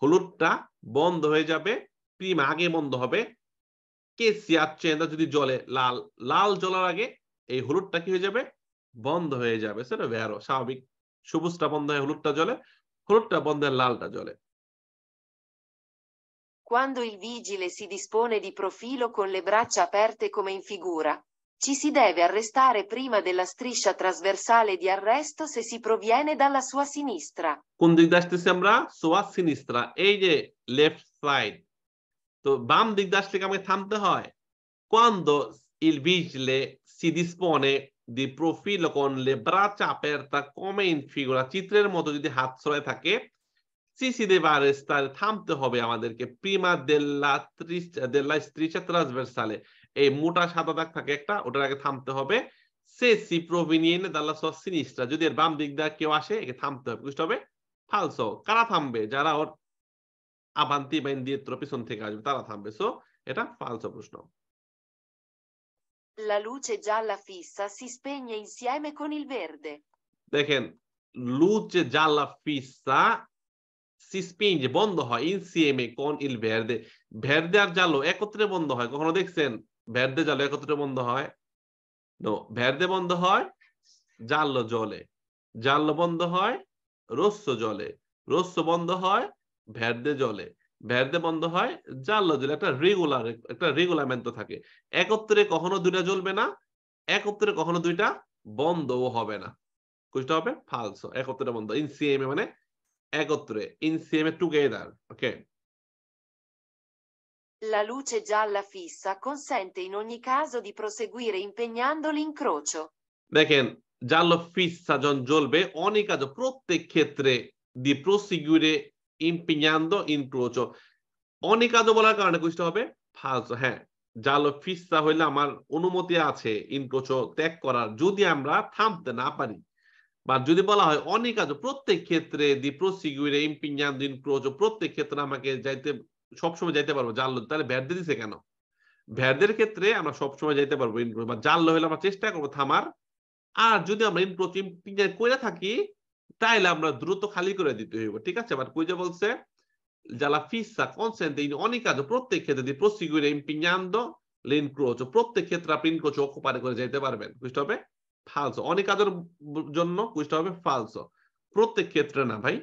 হলুদটা বন্ধ হয়ে যাবে প্রিম আগে বন্ধ হবে কে সিয়াচেনা যদি জ্বলে লাল লাল জ্বলার আগে এই হলুদটা কি হয়ে যাবে বন্ধ হয়ে যাবে সেটা ভ্যারো স্বাভাবিক সবুজটা বন্ধ হয়ে হলুদটা জ্বলে হলুদটা বন্ধ হয় লালটা জ্বলে Quando il vigile si dispone di profilo con le braccia aperte come in figura, ci si deve arrestare prima della striscia trasversale di arresto se si proviene dalla sua sinistra কোন দিক দিয়ে আসতেছি আমরা সোয়া সিনিস্ত্রা এই যে লেফট সাইড তো বাম দিক দিয়ে আসলে quando il vigile si dispone di profilo con le braccia aperte come in figura চিত্রের মতো যদি হাত ছড়ায় থাকে Sisi deve arrestare, থামতে হবে আমাদেরকে প্রিমা দেল্লা দেল্লা স্ত্রিশা ট্রান্সভার্সালে এই মোটা সাদা দাগ থাকে একটা ওটার আগে থামতে হবে তারা এটা ফালসো প্রশ্ন La luce gialla fissa si spegne insieme con il verde. দেখেন luce gialla fissa si spinge বন্ধ হয় ইন সিএমএ কোন ইল ভেরদে ভেরদে আর জালো একত্রে বন্ধ হয় কখনো দেখছেন ভেরদে জালো একত্রে বন্ধ হয় নো ভেরদে বন্ধ হয় জালো জলে জালো বন্ধ হয় রস্য জলে রস্য বন্ধ হয় ভেরদে জলে ভেরদে বন্ধ হয় জালো জলে একটা রেগুলার একটা রেগুলামেন্ট থাকে একত্রে কখনো দুইটা জ্বলবে না একত্রে কখনো দুইটা বন্ধও হবে না বুঝতে হবে ফালস একত্রে বন্ধ ইন সিএমএ মানে Egotre, insieme, together. Ok. La luce gialla fissa consente in ogni caso di proseguire impegnando l'incrocio. Bakın giallo fissa can জ্বলবে ogni caso প্রত্যেক ক্ষেত্রে di proseguire impegnando incrocio. Ogni caso বলার কারণে কুইজটা হবে ফালস হ্যাঁ জাল ফিসা হইলে আমার অনুমতি আছে ইনক্রোচো ত্যাগ করার যদি আমরা থামতে না পারি বা যদি বলা হয় অনেক আজ প্রত্যেক ক্ষেত্রে দি প্রসিকিউরে ইম্পিঞ্জান দিন ক্রোজ প্রত্যেক ক্ষেত্রে আমাকে যাইতে সবসময় যাইতে পারবো জানলো তাহলে ভ্যাট দিতেছে কেন ভ্যাটদের ক্ষেত্রে আমরা সবসময় যাইতে পারবো ইনক্রোচ বা জানলো হলে আমরা চেষ্টা করবো থামার আর যদি আমরা ইনক্রোচ ইম্পিঞ্জান করে থাকি তাইলে আমরা দ্রুত খালি করে দিতে হইব ঠিক আছে আবার কুইজে বলছে যারা ফিসা কনসেন্ট ইন অনেক কাজ প্রত্যেক ক্ষেত্রে দি প্রসিকিউরে ইম্পিঞ্জান লিন ক্রোচ প্রত্যেক ক্ষেত্রে আপনি ইনক্রোচ অকুপারে করে যাইতে পারবেন বুঝতে হবে ফালসো অনেক কাজের জন্য কুইজটা হবে ফালসো প্রত্যেক ক্ষেত্রে না ভাই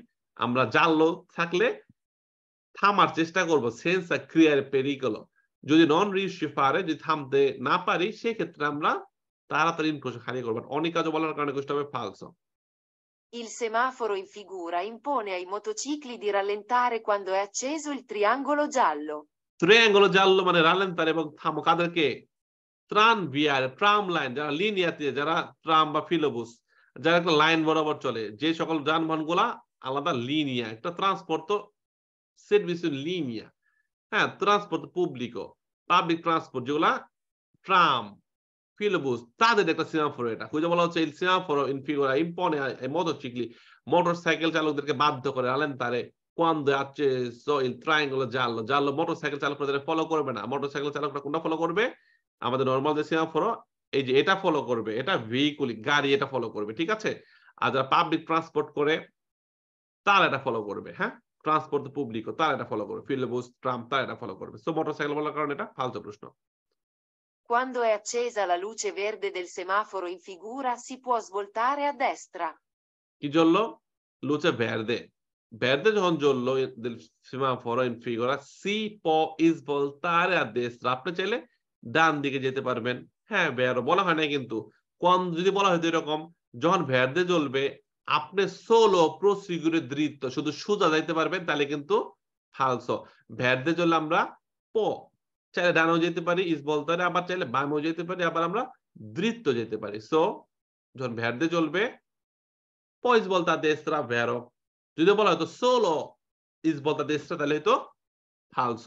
আমরা জানলো থাকলে থামার চেষ্টা করব সেন্স আর ক্রিয়ার পেরিকল যদি নন রিউসিফারে যদি থামতে না পারি সেক্ষেত্রে আমরা তাড়াতাড়ি ইনকোশন হারিয়ে করবো অনেক কাজ বলার কারণে কুইজটা হবে ফালসো Il semaforo in figura impone ai motocicli di rallentare quando è acceso il triangolo giallo. ত্রিয়াঙ্গল জাল্লো মানে ne rallentare, এবং থামো কাদেরকে ত্রাণ বিয়ার ট্রাম লাইন যারা লিনিয়াতে যারা ট্রাম বা ফিলোবুস যারা একটা লাইন বরাবর চলে যে সকল যানবাহন গুলা আলাদা লিনিয়া একটা ট্রান্সপোর্ট তো সার্ভিস লিনিয়া হ্যাঁ ট্রান্সপোর্ট পাবলিক পাবলিক ট্রান্সপোর্ট যেগুলা ট্রাম ফিলোবুস তাদের একটা সিনাফোর এটা খুঁজে বলা হচ্ছে এই সিনাফোর ইনফিগোরা ইম্পনে মোটর চিকলি মোটর সাইকেল চালকদেরকে বাধ্য করে আলেন তারে কোয়ান্দো আছে সো ইল জানলো জানলো মোটর সাইকেল চালকরা ফলো করবে না মোটর সাইকেল চালকরা কোনটা ফলো করবে আমাদের নর্মাল যে সিনেমা ফলো এই যে এটা ফলো করবে এটা ভেহিকুলিং গাড়ি এটা ফলো করবে ঠিক আছে আর যারা পাবলিক ট্রান্সপোর্ট করে তার এটা ফলো করবে হ্যাঁ ট্রান্সপোর্ট পাবলিক তার এটা ফলো করবে ফিল্ডবুস ট্রাম তার এটা ফলো করবে সো মোটরসাইকেল বলার কারণে এটা ফালতু প্রশ্ন Quando è accesa la luce verde del semaforo in figura si può svoltare a destra. কি জ্বলল লুচে ভার্দে ভার্দে যখন জ্বলল del ইন ফিগুরা সি পো ইজ svoltare আ destra আপনি চাইলে ডান দিকে যেতে পারবেন হ্যাঁ ভেয়ার বলা হয় না কিন্তু কম যদি বলা হয় এরকম যখন ভেয়ারদে জ্বলবে আপনি সোলো প্রসিগুরে দৃত্য শুধু সোজা যাইতে পারবেন তাহলে কিন্তু ফালস ভেয়ারদে জ্বললে আমরা প চাইলে ডানও যেতে পারি ইস বলতে আবার চাইলে বামও যেতে পারি আবার আমরা দৃত্য যেতে পারি সো যখন ভেয়ারদে জ্বলবে প ইস বলতা দেশরা ভেয়ারো যদি বলা হয়তো সোলো ইস বলতা দেশরা তাহলে হয়তো ফালস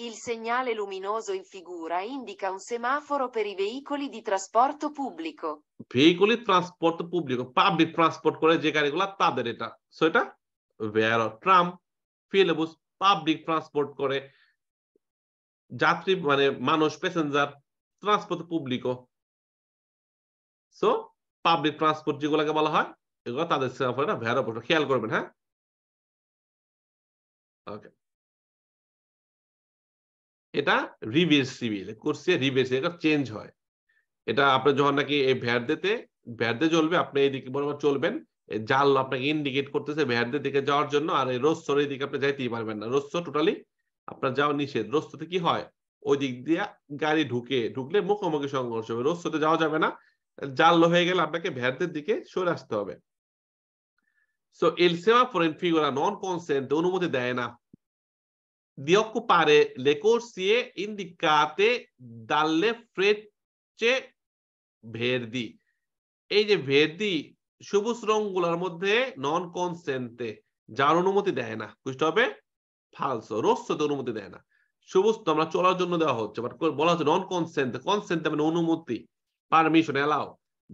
Il segnale luminoso in figura indica un semaforo per i veicoli di trasporto pubblico. Veicoli di trasporto pubblico. Public transport করে যে গাড়িগুলো তাদের এটা সো এটা ভ্যান ট্রাম ফিলেবুস পাবলিক ট্রান্সপোর্ট করে যাত্রী মানে মানুষ প্যাসেঞ্জার ট্রান্সপোর্ট পুবলিকো সো পাবলিক ট্রান্সপোর্ট যেগুলোকে বলা হয় এগুলো তাদের সেবা করে না ভ্যারো খেয়াল করবেন হ্যাঁ ওকে এটা রিভেসিবিল করছে রিভার্স এটা চেঞ্জ হয় এটা আপনি যখন নাকি এই ভ্যাট ভ্যারদেতে ভ্যারদে চলবে আপনি এইদিকে বরাবর চলবেন জাল আপনাকে ইন্ডিকেট করতেছে ভ্যারদের দিকে যাওয়ার জন্য আর এই রোস্তর এই দিকে আপনি যাইতেই পারবেন না রোস্ত টোটালি আপনার যাওয়া নিষেধ রোস্ততে কি হয় ওই দিক দিয়ে গাড়ি ঢুকে ঢুকলে মুখোমুখি সংঘর্ষ হবে রোস্ততে যাওয়া যাবে না জাল হয়ে গেলে আপনাকে ভ্যারদের দিকে সরে আসতে হবে সো এলসেমা ফরেন ফিগুরা নন কনসেন্ট অনুমতি দেয় না di occupare le corsie indicate dalle frecce verdi এই যে ভেদি সবুজ রংগুলোর মধ্যে নন কনসেন্টে যার অনুমতি দেয় না বুঝতে হবে ফালসো রস্যতে অনুমতি দেয় না সবুজ তো আমরা চলার জন্য দেওয়া হচ্ছে বাট বলা হচ্ছে নন কনসেন্ট কনসেন্ট মানে অনুমতি পারমিশন এলাও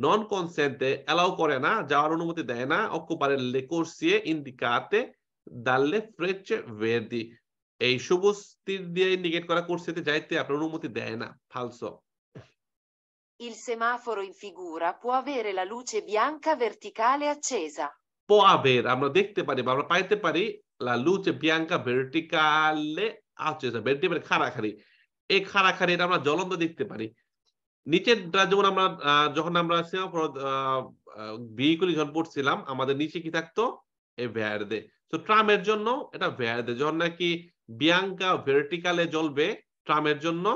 নন কনসেন্টে এলাও করে না যাওয়ার অনুমতি দেয় না অকুপারে লেকোর্সিয়ে ইন্ডিকাতে দাল্লে ফ্রেচে ভেদি এই সবুজ দিয়ে ইন্ডিকেট করা কোর্সেতে যাইতে আপনার অনুমতি দেয় না ফালসো Il semaforo in figura può avere la luce bianca verticale accesa. Può avere, আমরা দেখতে পারি বা আমরা পাইতে পারি la luce bianca verticale accesa. Verticale খাড়াখাড়ি এই খাড়াখাড়ি এটা আমরা জ্বলন্ত দেখতে পারি নিচের যেমন আমরা যখন আমরা সিনেমা বিকুলি যখন পড়ছিলাম আমাদের নিচে কি থাকতো এ দে তো ট্রামের জন্য এটা দে যখন নাকি বিয়াঙ্কা ভের্টিকালে জ্বলবে ট্রামের জন্য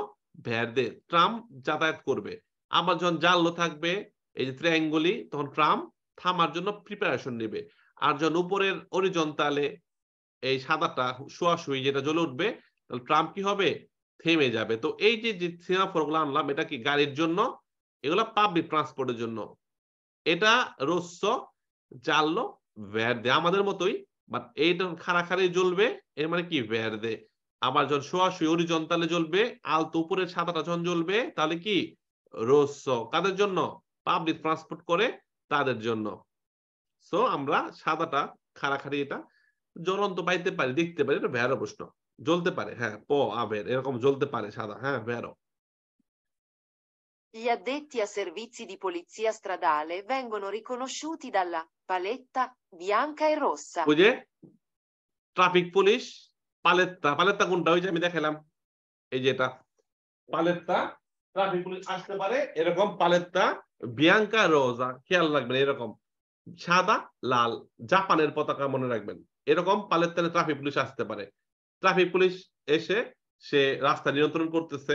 ভ্যারদে ট্রাম যাতায়াত করবে আবার যখন জানলো থাকবে এই যে ত্রিয়াঙ্গুলি তখন ট্রাম থামার জন্য প্রিপারেশন নেবে আর যখন উপরের অরিজন্তালে এই সাদাটা শুয়াশুই যেটা জ্বলে উঠবে ট্রাম কি হবে থেমে যাবে তো এই যে যে সিনাফোরগুলো আনলাম এটা কি গাড়ির জন্য এগুলো পাবলিক ট্রান্সপোর্টের জন্য এটা রস্য জানলো ভ্যার আমাদের মতোই বাট এই খাড়াখাড়ি জ্বলবে এর মানে কি ভেরদে আবার যখন শোয়াশুই অরিজন্তালে জ্বলবে আলতো উপরে সাদাটা যখন জ্বলবে তাহলে কি রস কাদের জন্য পাবলিক ট্রান্সপোর্ট করে তাদের জন্য সো আমরা সাদাটা খাড়াখাড়ি এটা জ্বলন্ত পাইতে পারি দেখতে পারি এটা ভেরো প্রশ্ন জ্বলতে পারে হ্যাঁ প আবের এরকম জ্বলতে পারে সাদা হ্যাঁ ভেরো Gli addetti a servizi di polizia stradale vengono riconosciuti dalla paletta bianca e rossa. ওই যে ট্রাফিক পুলিশ পালেত্তা পালেত্তা কোনটা ওই যে আমি দেখালাম এই যে এটা পালেত্তা ট্রাফিক পুলিশ আসতে পারে এরকম পালেত্তা বিয়াঙ্কা রোজা খেয়াল রাখবেন এরকম সাদা লাল জাপানের পতাকা মনে রাখবেন এরকম পালেত্তানে ট্রাফিক পুলিশ আসতে পারে ট্রাফিক পুলিশ এসে সে রাস্তা নিয়ন্ত্রণ করতেছে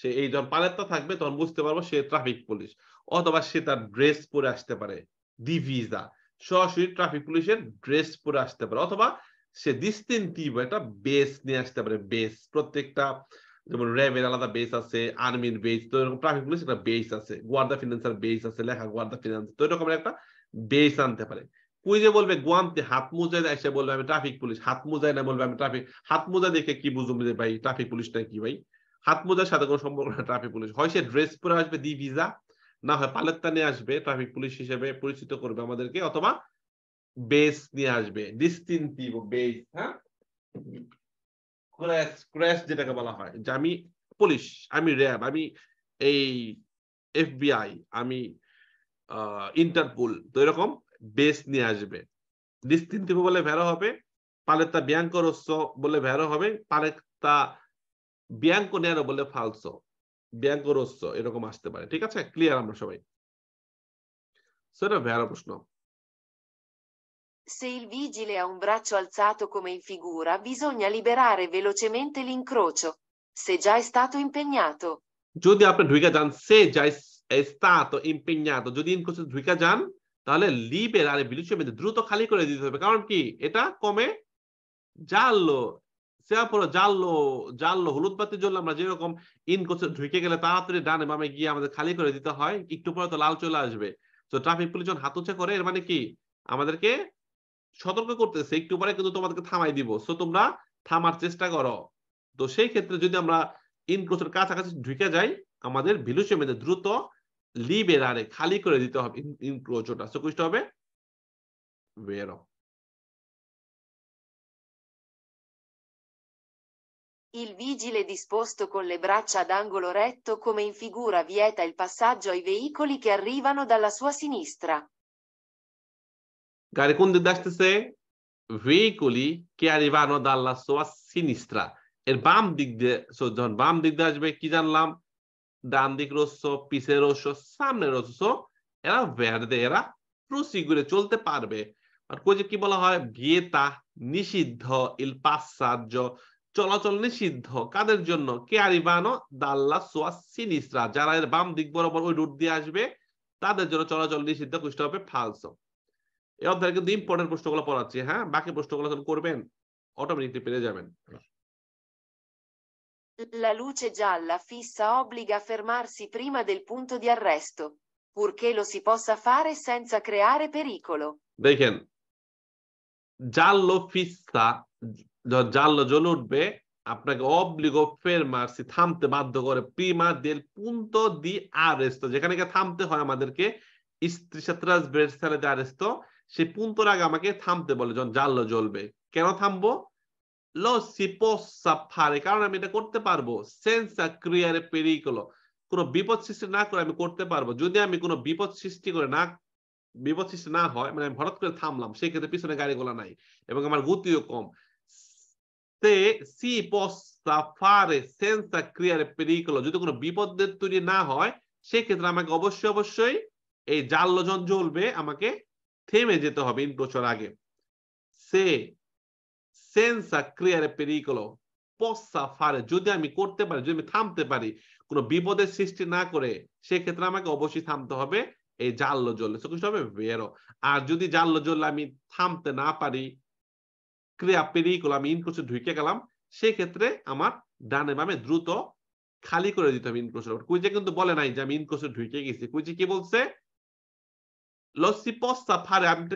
সে এই যখন পালেত্তা থাকবে তখন বুঝতে পারবো সে ট্রাফিক পুলিশ অথবা সে তার ড্রেস পরে আসতে পারে দি ভিসা সরাসরি ট্রাফিক পুলিশের ড্রেস পরে আসতে পারে অথবা সে ডিস্টিংটিভ একটা বেস নিয়ে আসতে পারে বেস প্রত্যেকটা যেমন র্যাবের আলাদা বেস আছে আর্মির বেস তো এরকম ট্রাফিক পুলিশ একটা বেস আছে গোয়ার্দা ফিনান্সের বেস আছে লেখা গোয়ার্দা ফিনান্স তো এরকম একটা বেস আনতে পারে কুই যে বলবে গোয়ান্তে হাত মোজায় এসে বলবে আমি ট্রাফিক পুলিশ হাত মোজায় না বলবে আমি ট্রাফিক হাত মোজা দেখে কি বুঝবো যে ভাই ট্রাফিক পুলিশটা কি ভাই হাত মোজার সাথে কোনো সম্পর্ক না ট্রাফিক পুলিশ হয় সে ড্রেস পরে আসবে দি ভিসা না হয় পালেত্তা নিয়ে আসবে ট্রাফিক পুলিশ হিসেবে পরিচিত করবে আমাদেরকে অথবা বেস নিয়ে আসবে ডিস্টিনটিভ বেস হ্যাঁ ক্র্যাশ ক্র্যাশ যেটাকে বলা হয় যে আমি পুলিশ আমি র্যাব আমি এই এফবিআই আমি ইন্টারপুল তো এরকম বেস নিয়ে আসবে ডিস্টিনটিভ বলে ভেরো হবে পালেত্তা বিয়ান বলে ভেরো হবে পালেত্তা বিয়াঙ্কো নেয়ারো বললে ফালসো বিয়াঙ্কো রোসো এরকম আসতে পারে ঠিক আছে ক্লিয়ার আমরা সবাই সো এটা ভেয়ারো প্রশ্ন Se il vigile ha un braccio alzato come in figura, bisogna liberare velocemente l'incrocio. Se già è stato impegnato. যদি আপনি ঢুকে যান সে già è stato impegnato যদি ইনক্রোচে ঢুকে যান তাহলে liberare velocemente বিলুচমেন্ট দ্রুত খালি করে দিতে হবে কারণ কি এটা কমে জানলো সেয়া পরে জাললো জাললো হলুদ বাতি জ্বললো আমরা যেরকম ইন করছে ঢুকে গেলে তাড়াতাড়ি ডানে বামে গিয়ে আমাদের খালি করে দিতে হয় একটু পরে তো লাল চলে আসবে তো ট্রাফিক পুলিশ যখন হাতুচে করে এর মানে কি আমাদেরকে সতর্ক করতেছে একটু পরে কিন্তু তোমাদেরকে থামাই দিব সো তোমরা থামার চেষ্টা করো তো সেই ক্ষেত্রে যদি আমরা ইন ইনক্রোচের কাছাকাছি ঢুকে যাই আমাদের ভিলুসে ভিলুসিয়ামেদের দ্রুত লিবেরারে খালি করে দিতে হবে ইন ইনক্রোচটা সো কুইস্ট হবে বেরো Il vigile disposto con le braccia ad angolo retto come in figura vieta il passaggio ai veicoli che arrivano dalla sua sinistra. গাড়ি কোন দিক আসতেছে ভেহিকলি arrivano dalla sua sinistra এর বাম দিক so সো যখন বাম দিক দিয়ে আসবে কি জানলাম ডান দিক রস্য পিছের রস্য verde, era এরা ভেরদে এরা প্রসিগুরে চলতে পারবে আর কোজে কি বলা হয় ভিয়েতা নিষিদ্ধ চলাচল নিষিদ্ধ কাদের জন্য কেয়ারিবানো দাল্লা সোয়া সিনিসরা যারা এর বাম দিক বরাবর ওই রুট দিয়ে আসবে তাদের জন্য চলাচল নিষিদ্ধ প্রশ্ন হবে ফালস এই অধ্যায় কিন্তু ইম্পর্টেন্ট প্রশ্নগুলো পড়াচ্ছি হ্যাঁ বাকি প্রশ্নগুলো যখন করবেন অটোমেটিকলি পেরে যাবেন La luce gialla fissa obbliga a fermarsi prima del punto di arresto, purché lo si possa fare senza creare pericolo. Dekhen. Giallo fissa জাল জ্বলে উঠবে আপনাকে অবলিগ ফের মার্সি থামতে বাধ্য করে প্রিমা দেল পুন্ত দি আরেস্ত যেখানে থামতে হয় আমাদেরকে স্ত্রী সাতরাজ বেরসালে আরেস্ত পুন্তর আগে আমাকে থামতে বলে যখন জাল জ্বলবে কেন থামবো ল ফারে কারণ আমি এটা করতে পারবো সেন্সা ক্রিয়ারে কোনো বিপদ সৃষ্টি না করে আমি করতে পারবো যদি আমি কোনো বিপদ সৃষ্টি করে না বিপদ সৃষ্টি না হয় মানে আমি হঠাৎ করে থামলাম সেক্ষেত্রে পিছনে পিছনে গাড়িগুলো নাই এবং আমার গতিও কম সে সি possa fare senza creare যদি কোনো বিপদের তৈরি না হয় সেক্ষেত্রে আমাকে অবশ্যই অবশ্যই এই জাল্লজন জ্বলবে আমাকে থেমে যেতে হবে ইন বছর আগে সে সেন্সা ক্রিয়ারে পেরিকল পসা ফারে যদি আমি করতে পারি যদি আমি থামতে পারি কোনো বিপদের সৃষ্টি না করে সেক্ষেত্রে আমাকে অবশ্যই থামতে হবে এই জাল্ল জ্বললে হবে বেরো আর যদি জাল্ল জ্বললে আমি থামতে না পারি ক্রিয়া পেরিকল আমি ইনক্রোচে ঢুকে গেলাম ক্ষেত্রে আমার ডানে বামে দ্রুত খালি করে দিতে হবে ইনক্রোচের কুইজে কিন্তু বলে নাই যে আমি ইনক্রোচে ঢুকে গেছি কুইজে কি বলছে লসি পস্তা ফারে আপনি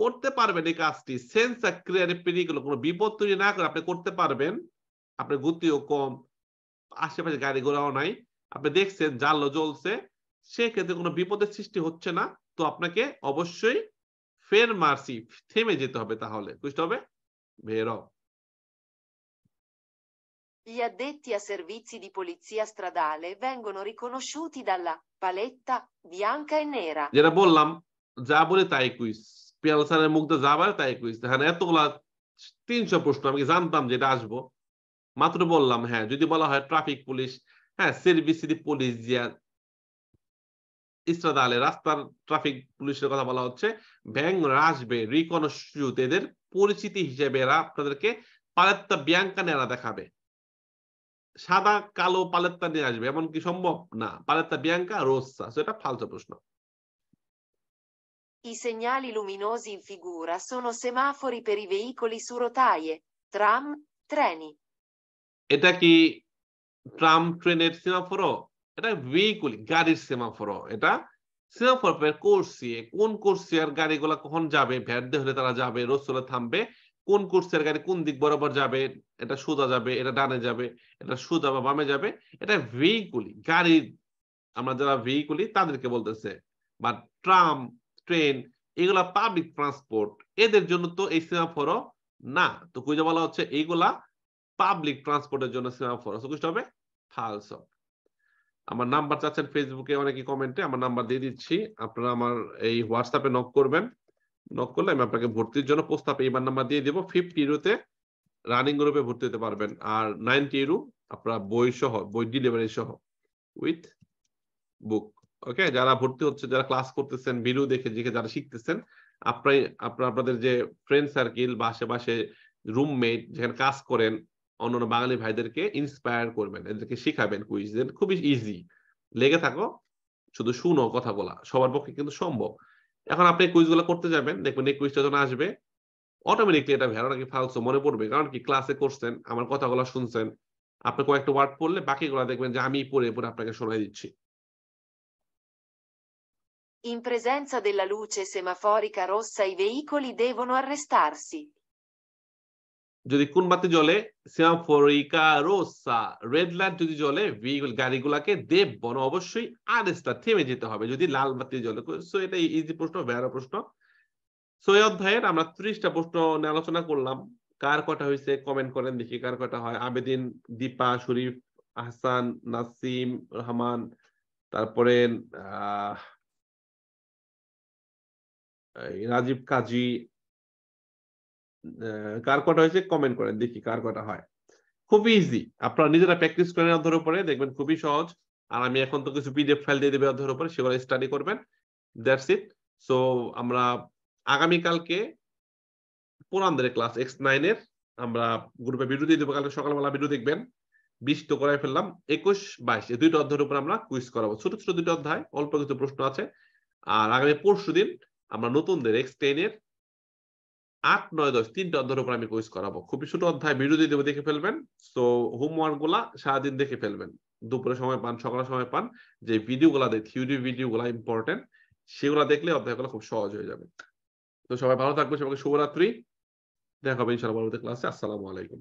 করতে পারবেন এই কাজটি ক্রিয়ার কোনো বিপদ তৈরি না করে আপনি করতে পারবেন আপনার গতিও কম আশেপাশে গাড়ি ঘোড়াও নাই আপনি দেখছেন জানলো জ্বলছে সেক্ষেত্রে কোনো বিপদের সৃষ্টি হচ্ছে না তো আপনাকে অবশ্যই ফের মার্সি থেমে যেতে হবে তাহলে বুঝতে হবে Vero. Gli addetti a servizi di polizia stradale vengono riconosciuti dalla paletta bianca e nera. যেটা বললাম যা বলে তাই কুইজ পিয়াল স্যারের মুখ দিয়ে যা বলে তাই কুইজ এখানে এতগুলা তিনশো প্রশ্ন আমি জানতাম যেটা আসবো মাত্র বললাম হ্যাঁ যদি বলা হয় ট্রাফিক পুলিশ হ্যাঁ সার্ভিস দি পুলিশ জিয়া ইস্তাদালে রাস্তার ট্রাফিক পুলিশের কথা বলা হচ্ছে ব্যাং আসবে রিকনসিউট এদের পরিচিতি হিসেবে এরা আপনাদেরকে পালেত্তা ব্যাংকা এরা দেখাবে সাদা কালো পালেত্তা নিয়ে আসবে এমন কি সম্ভব না পালেত্তা ব্যাংকা রোসা সেটা ফালসো প্রশ্ন I segnali luminosi in figura sono semafori per i veicoli su rotaie, tram, treni. এটা কি ট্রাম ট্রেনের সেমাফোরো এটা ভেহিকুল গাড়ির সেমাফোরো এটা সিনাফরফের কোর্সিয়ে e কোন কোর্সিয়ার কখন যাবে হলে তারা যাবে রসুলা থামবে কোন গাড়ি কোন দিক বরাবর যাবে এটা সোজা যাবে এটা ডানে যাবে এটা সোজা বা বামে যাবে এটা ভেহিকুলি গাড়ির আমরা যারা ভেহিকুলি তাদেরকে বলতেছে বা ট্রাম ট্রেন এগুলা পাবলিক ট্রান্সপোর্ট এদের জন্য তো এই সিনাফরও না তো কুইজা বলা হচ্ছে এইগুলা পাবলিক ট্রান্সপোর্টের জন্য সিনেমা সিনাফর হবে ফালস আমার নাম্বার চাচ্ছেন ফেসবুকে অনেকে কমেন্টে আমার নাম্বার দিয়ে দিচ্ছি আপনারা আমার এই হোয়াটসঅ্যাপে নক করবেন নক করলে আমি আপনাকে ভর্তির জন্য প্রস্তাব এইবার নাম্বার দিয়ে দেবো ফিফটি ইউরোতে রানিং গ্রুপে ভর্তি হতে পারবেন আর নাইনটি ইউরো আপনার বই সহ বই ডেলিভারি সহ উইথ বুক ওকে যারা ভর্তি হচ্ছে যারা ক্লাস করতেছেন ভিডিও দেখে দেখে যারা শিখতেছেন আপনার আপনার আপনাদের যে ফ্রেন্ড সার্কেল বা আশেপাশে রুমমেট যেখানে কাজ করেন অন্য অন্য বাঙালি ভাইদেরকে ইন্সপায়ার করবেন এদেরকে শিখাবেন কুইজ দেন খুবই ইজি লেগে থাকো শুধু শুনো কথা বলা সবার পক্ষে কিন্তু সম্ভব এখন আপনি কুইজগুলো করতে যাবেন দেখবেন এই কুইজটা যখন আসবে অটোমেটিকলি এটা ভেরো নাকি ফালসো মনে পড়বে কারণ কি ক্লাসে করছেন আমার কথাগুলো শুনছেন আপনি কয়েকটা ওয়ার্ড পড়লে বাকিগুলো দেখবেন যে আমি পড়ে পড়ে আপনাকে শোনাই দিচ্ছি In presenza della luce semaforica rossa i veicoli devono arrestarsi. যদি কোন বাতি জ্বলে রোসা রেড লাইট যদি জ্বলে গাড়িগুলাকে দেব বন অবশ্যই আদেশটা থেমে যেতে হবে যদি লাল বাতি জ্বলে সো এটা ইজি প্রশ্ন বেড়া প্রশ্ন সো এই অধ্যায়ের আমরা ত্রিশটা প্রশ্ন নিয়ে আলোচনা করলাম কার কটা হয়েছে কমেন্ট করেন দেখি কার কটা হয় আবেদিন দীপা শরীফ আহসান নাসিম রহমান তারপরে রাজীব কাজী কার কটা হয়েছে কমেন্ট করেন দেখি কার কটা হয় খুবই ইজি আপনারা নিজেরা প্র্যাকটিস করেন অধ্যায়ের উপরে দেখবেন খুবই সহজ আর আমি এখন তো কিছু পিডিএফ ফাইল দিয়ে দেবে অধ্যায়ের উপরে সেগুলো স্টাডি করবেন দ্যাটস ইট সো আমরা আগামীকালকে পুরানদের ক্লাস এক্স নাইনের আমরা গ্রুপে ভিডিও দিয়ে দেবো কালকে সকালবেলা ভিডিও দেখবেন বিশ তো করাই ফেললাম একুশ বাইশ এই দুইটা অধ্যায়ের উপর আমরা কুইজ করাবো ছোট ছোট দুটো অধ্যায় অল্প কিছু প্রশ্ন আছে আর আগামী পরশু দিন আমরা নতুনদের এক্স টেনের আট নয় দশ তিনটা অধ্যায়ের উপর আমি কোর্স করাবো খুবই ছোট অধ্যায় ভিডিও দেব দেখে ফেলবেন তো হোমওয়ার্ক গুলা সারাদিন দেখে ফেলবেন দুপুরে সময় পান সকালে সময় পান যে ভিডিও গুলা থিওরি ভিডিও গুলা ইম্পর্টেন্ট সেগুলো দেখলে অধ্যায়গুলো খুব সহজ হয়ে যাবে তো সবাই ভালো থাকবে সবাইকে শুভরাত্রি দেখা হবে ইনশাআল্লাহ পরবর্তী ক্লাসে আসসালামু আলাইকুম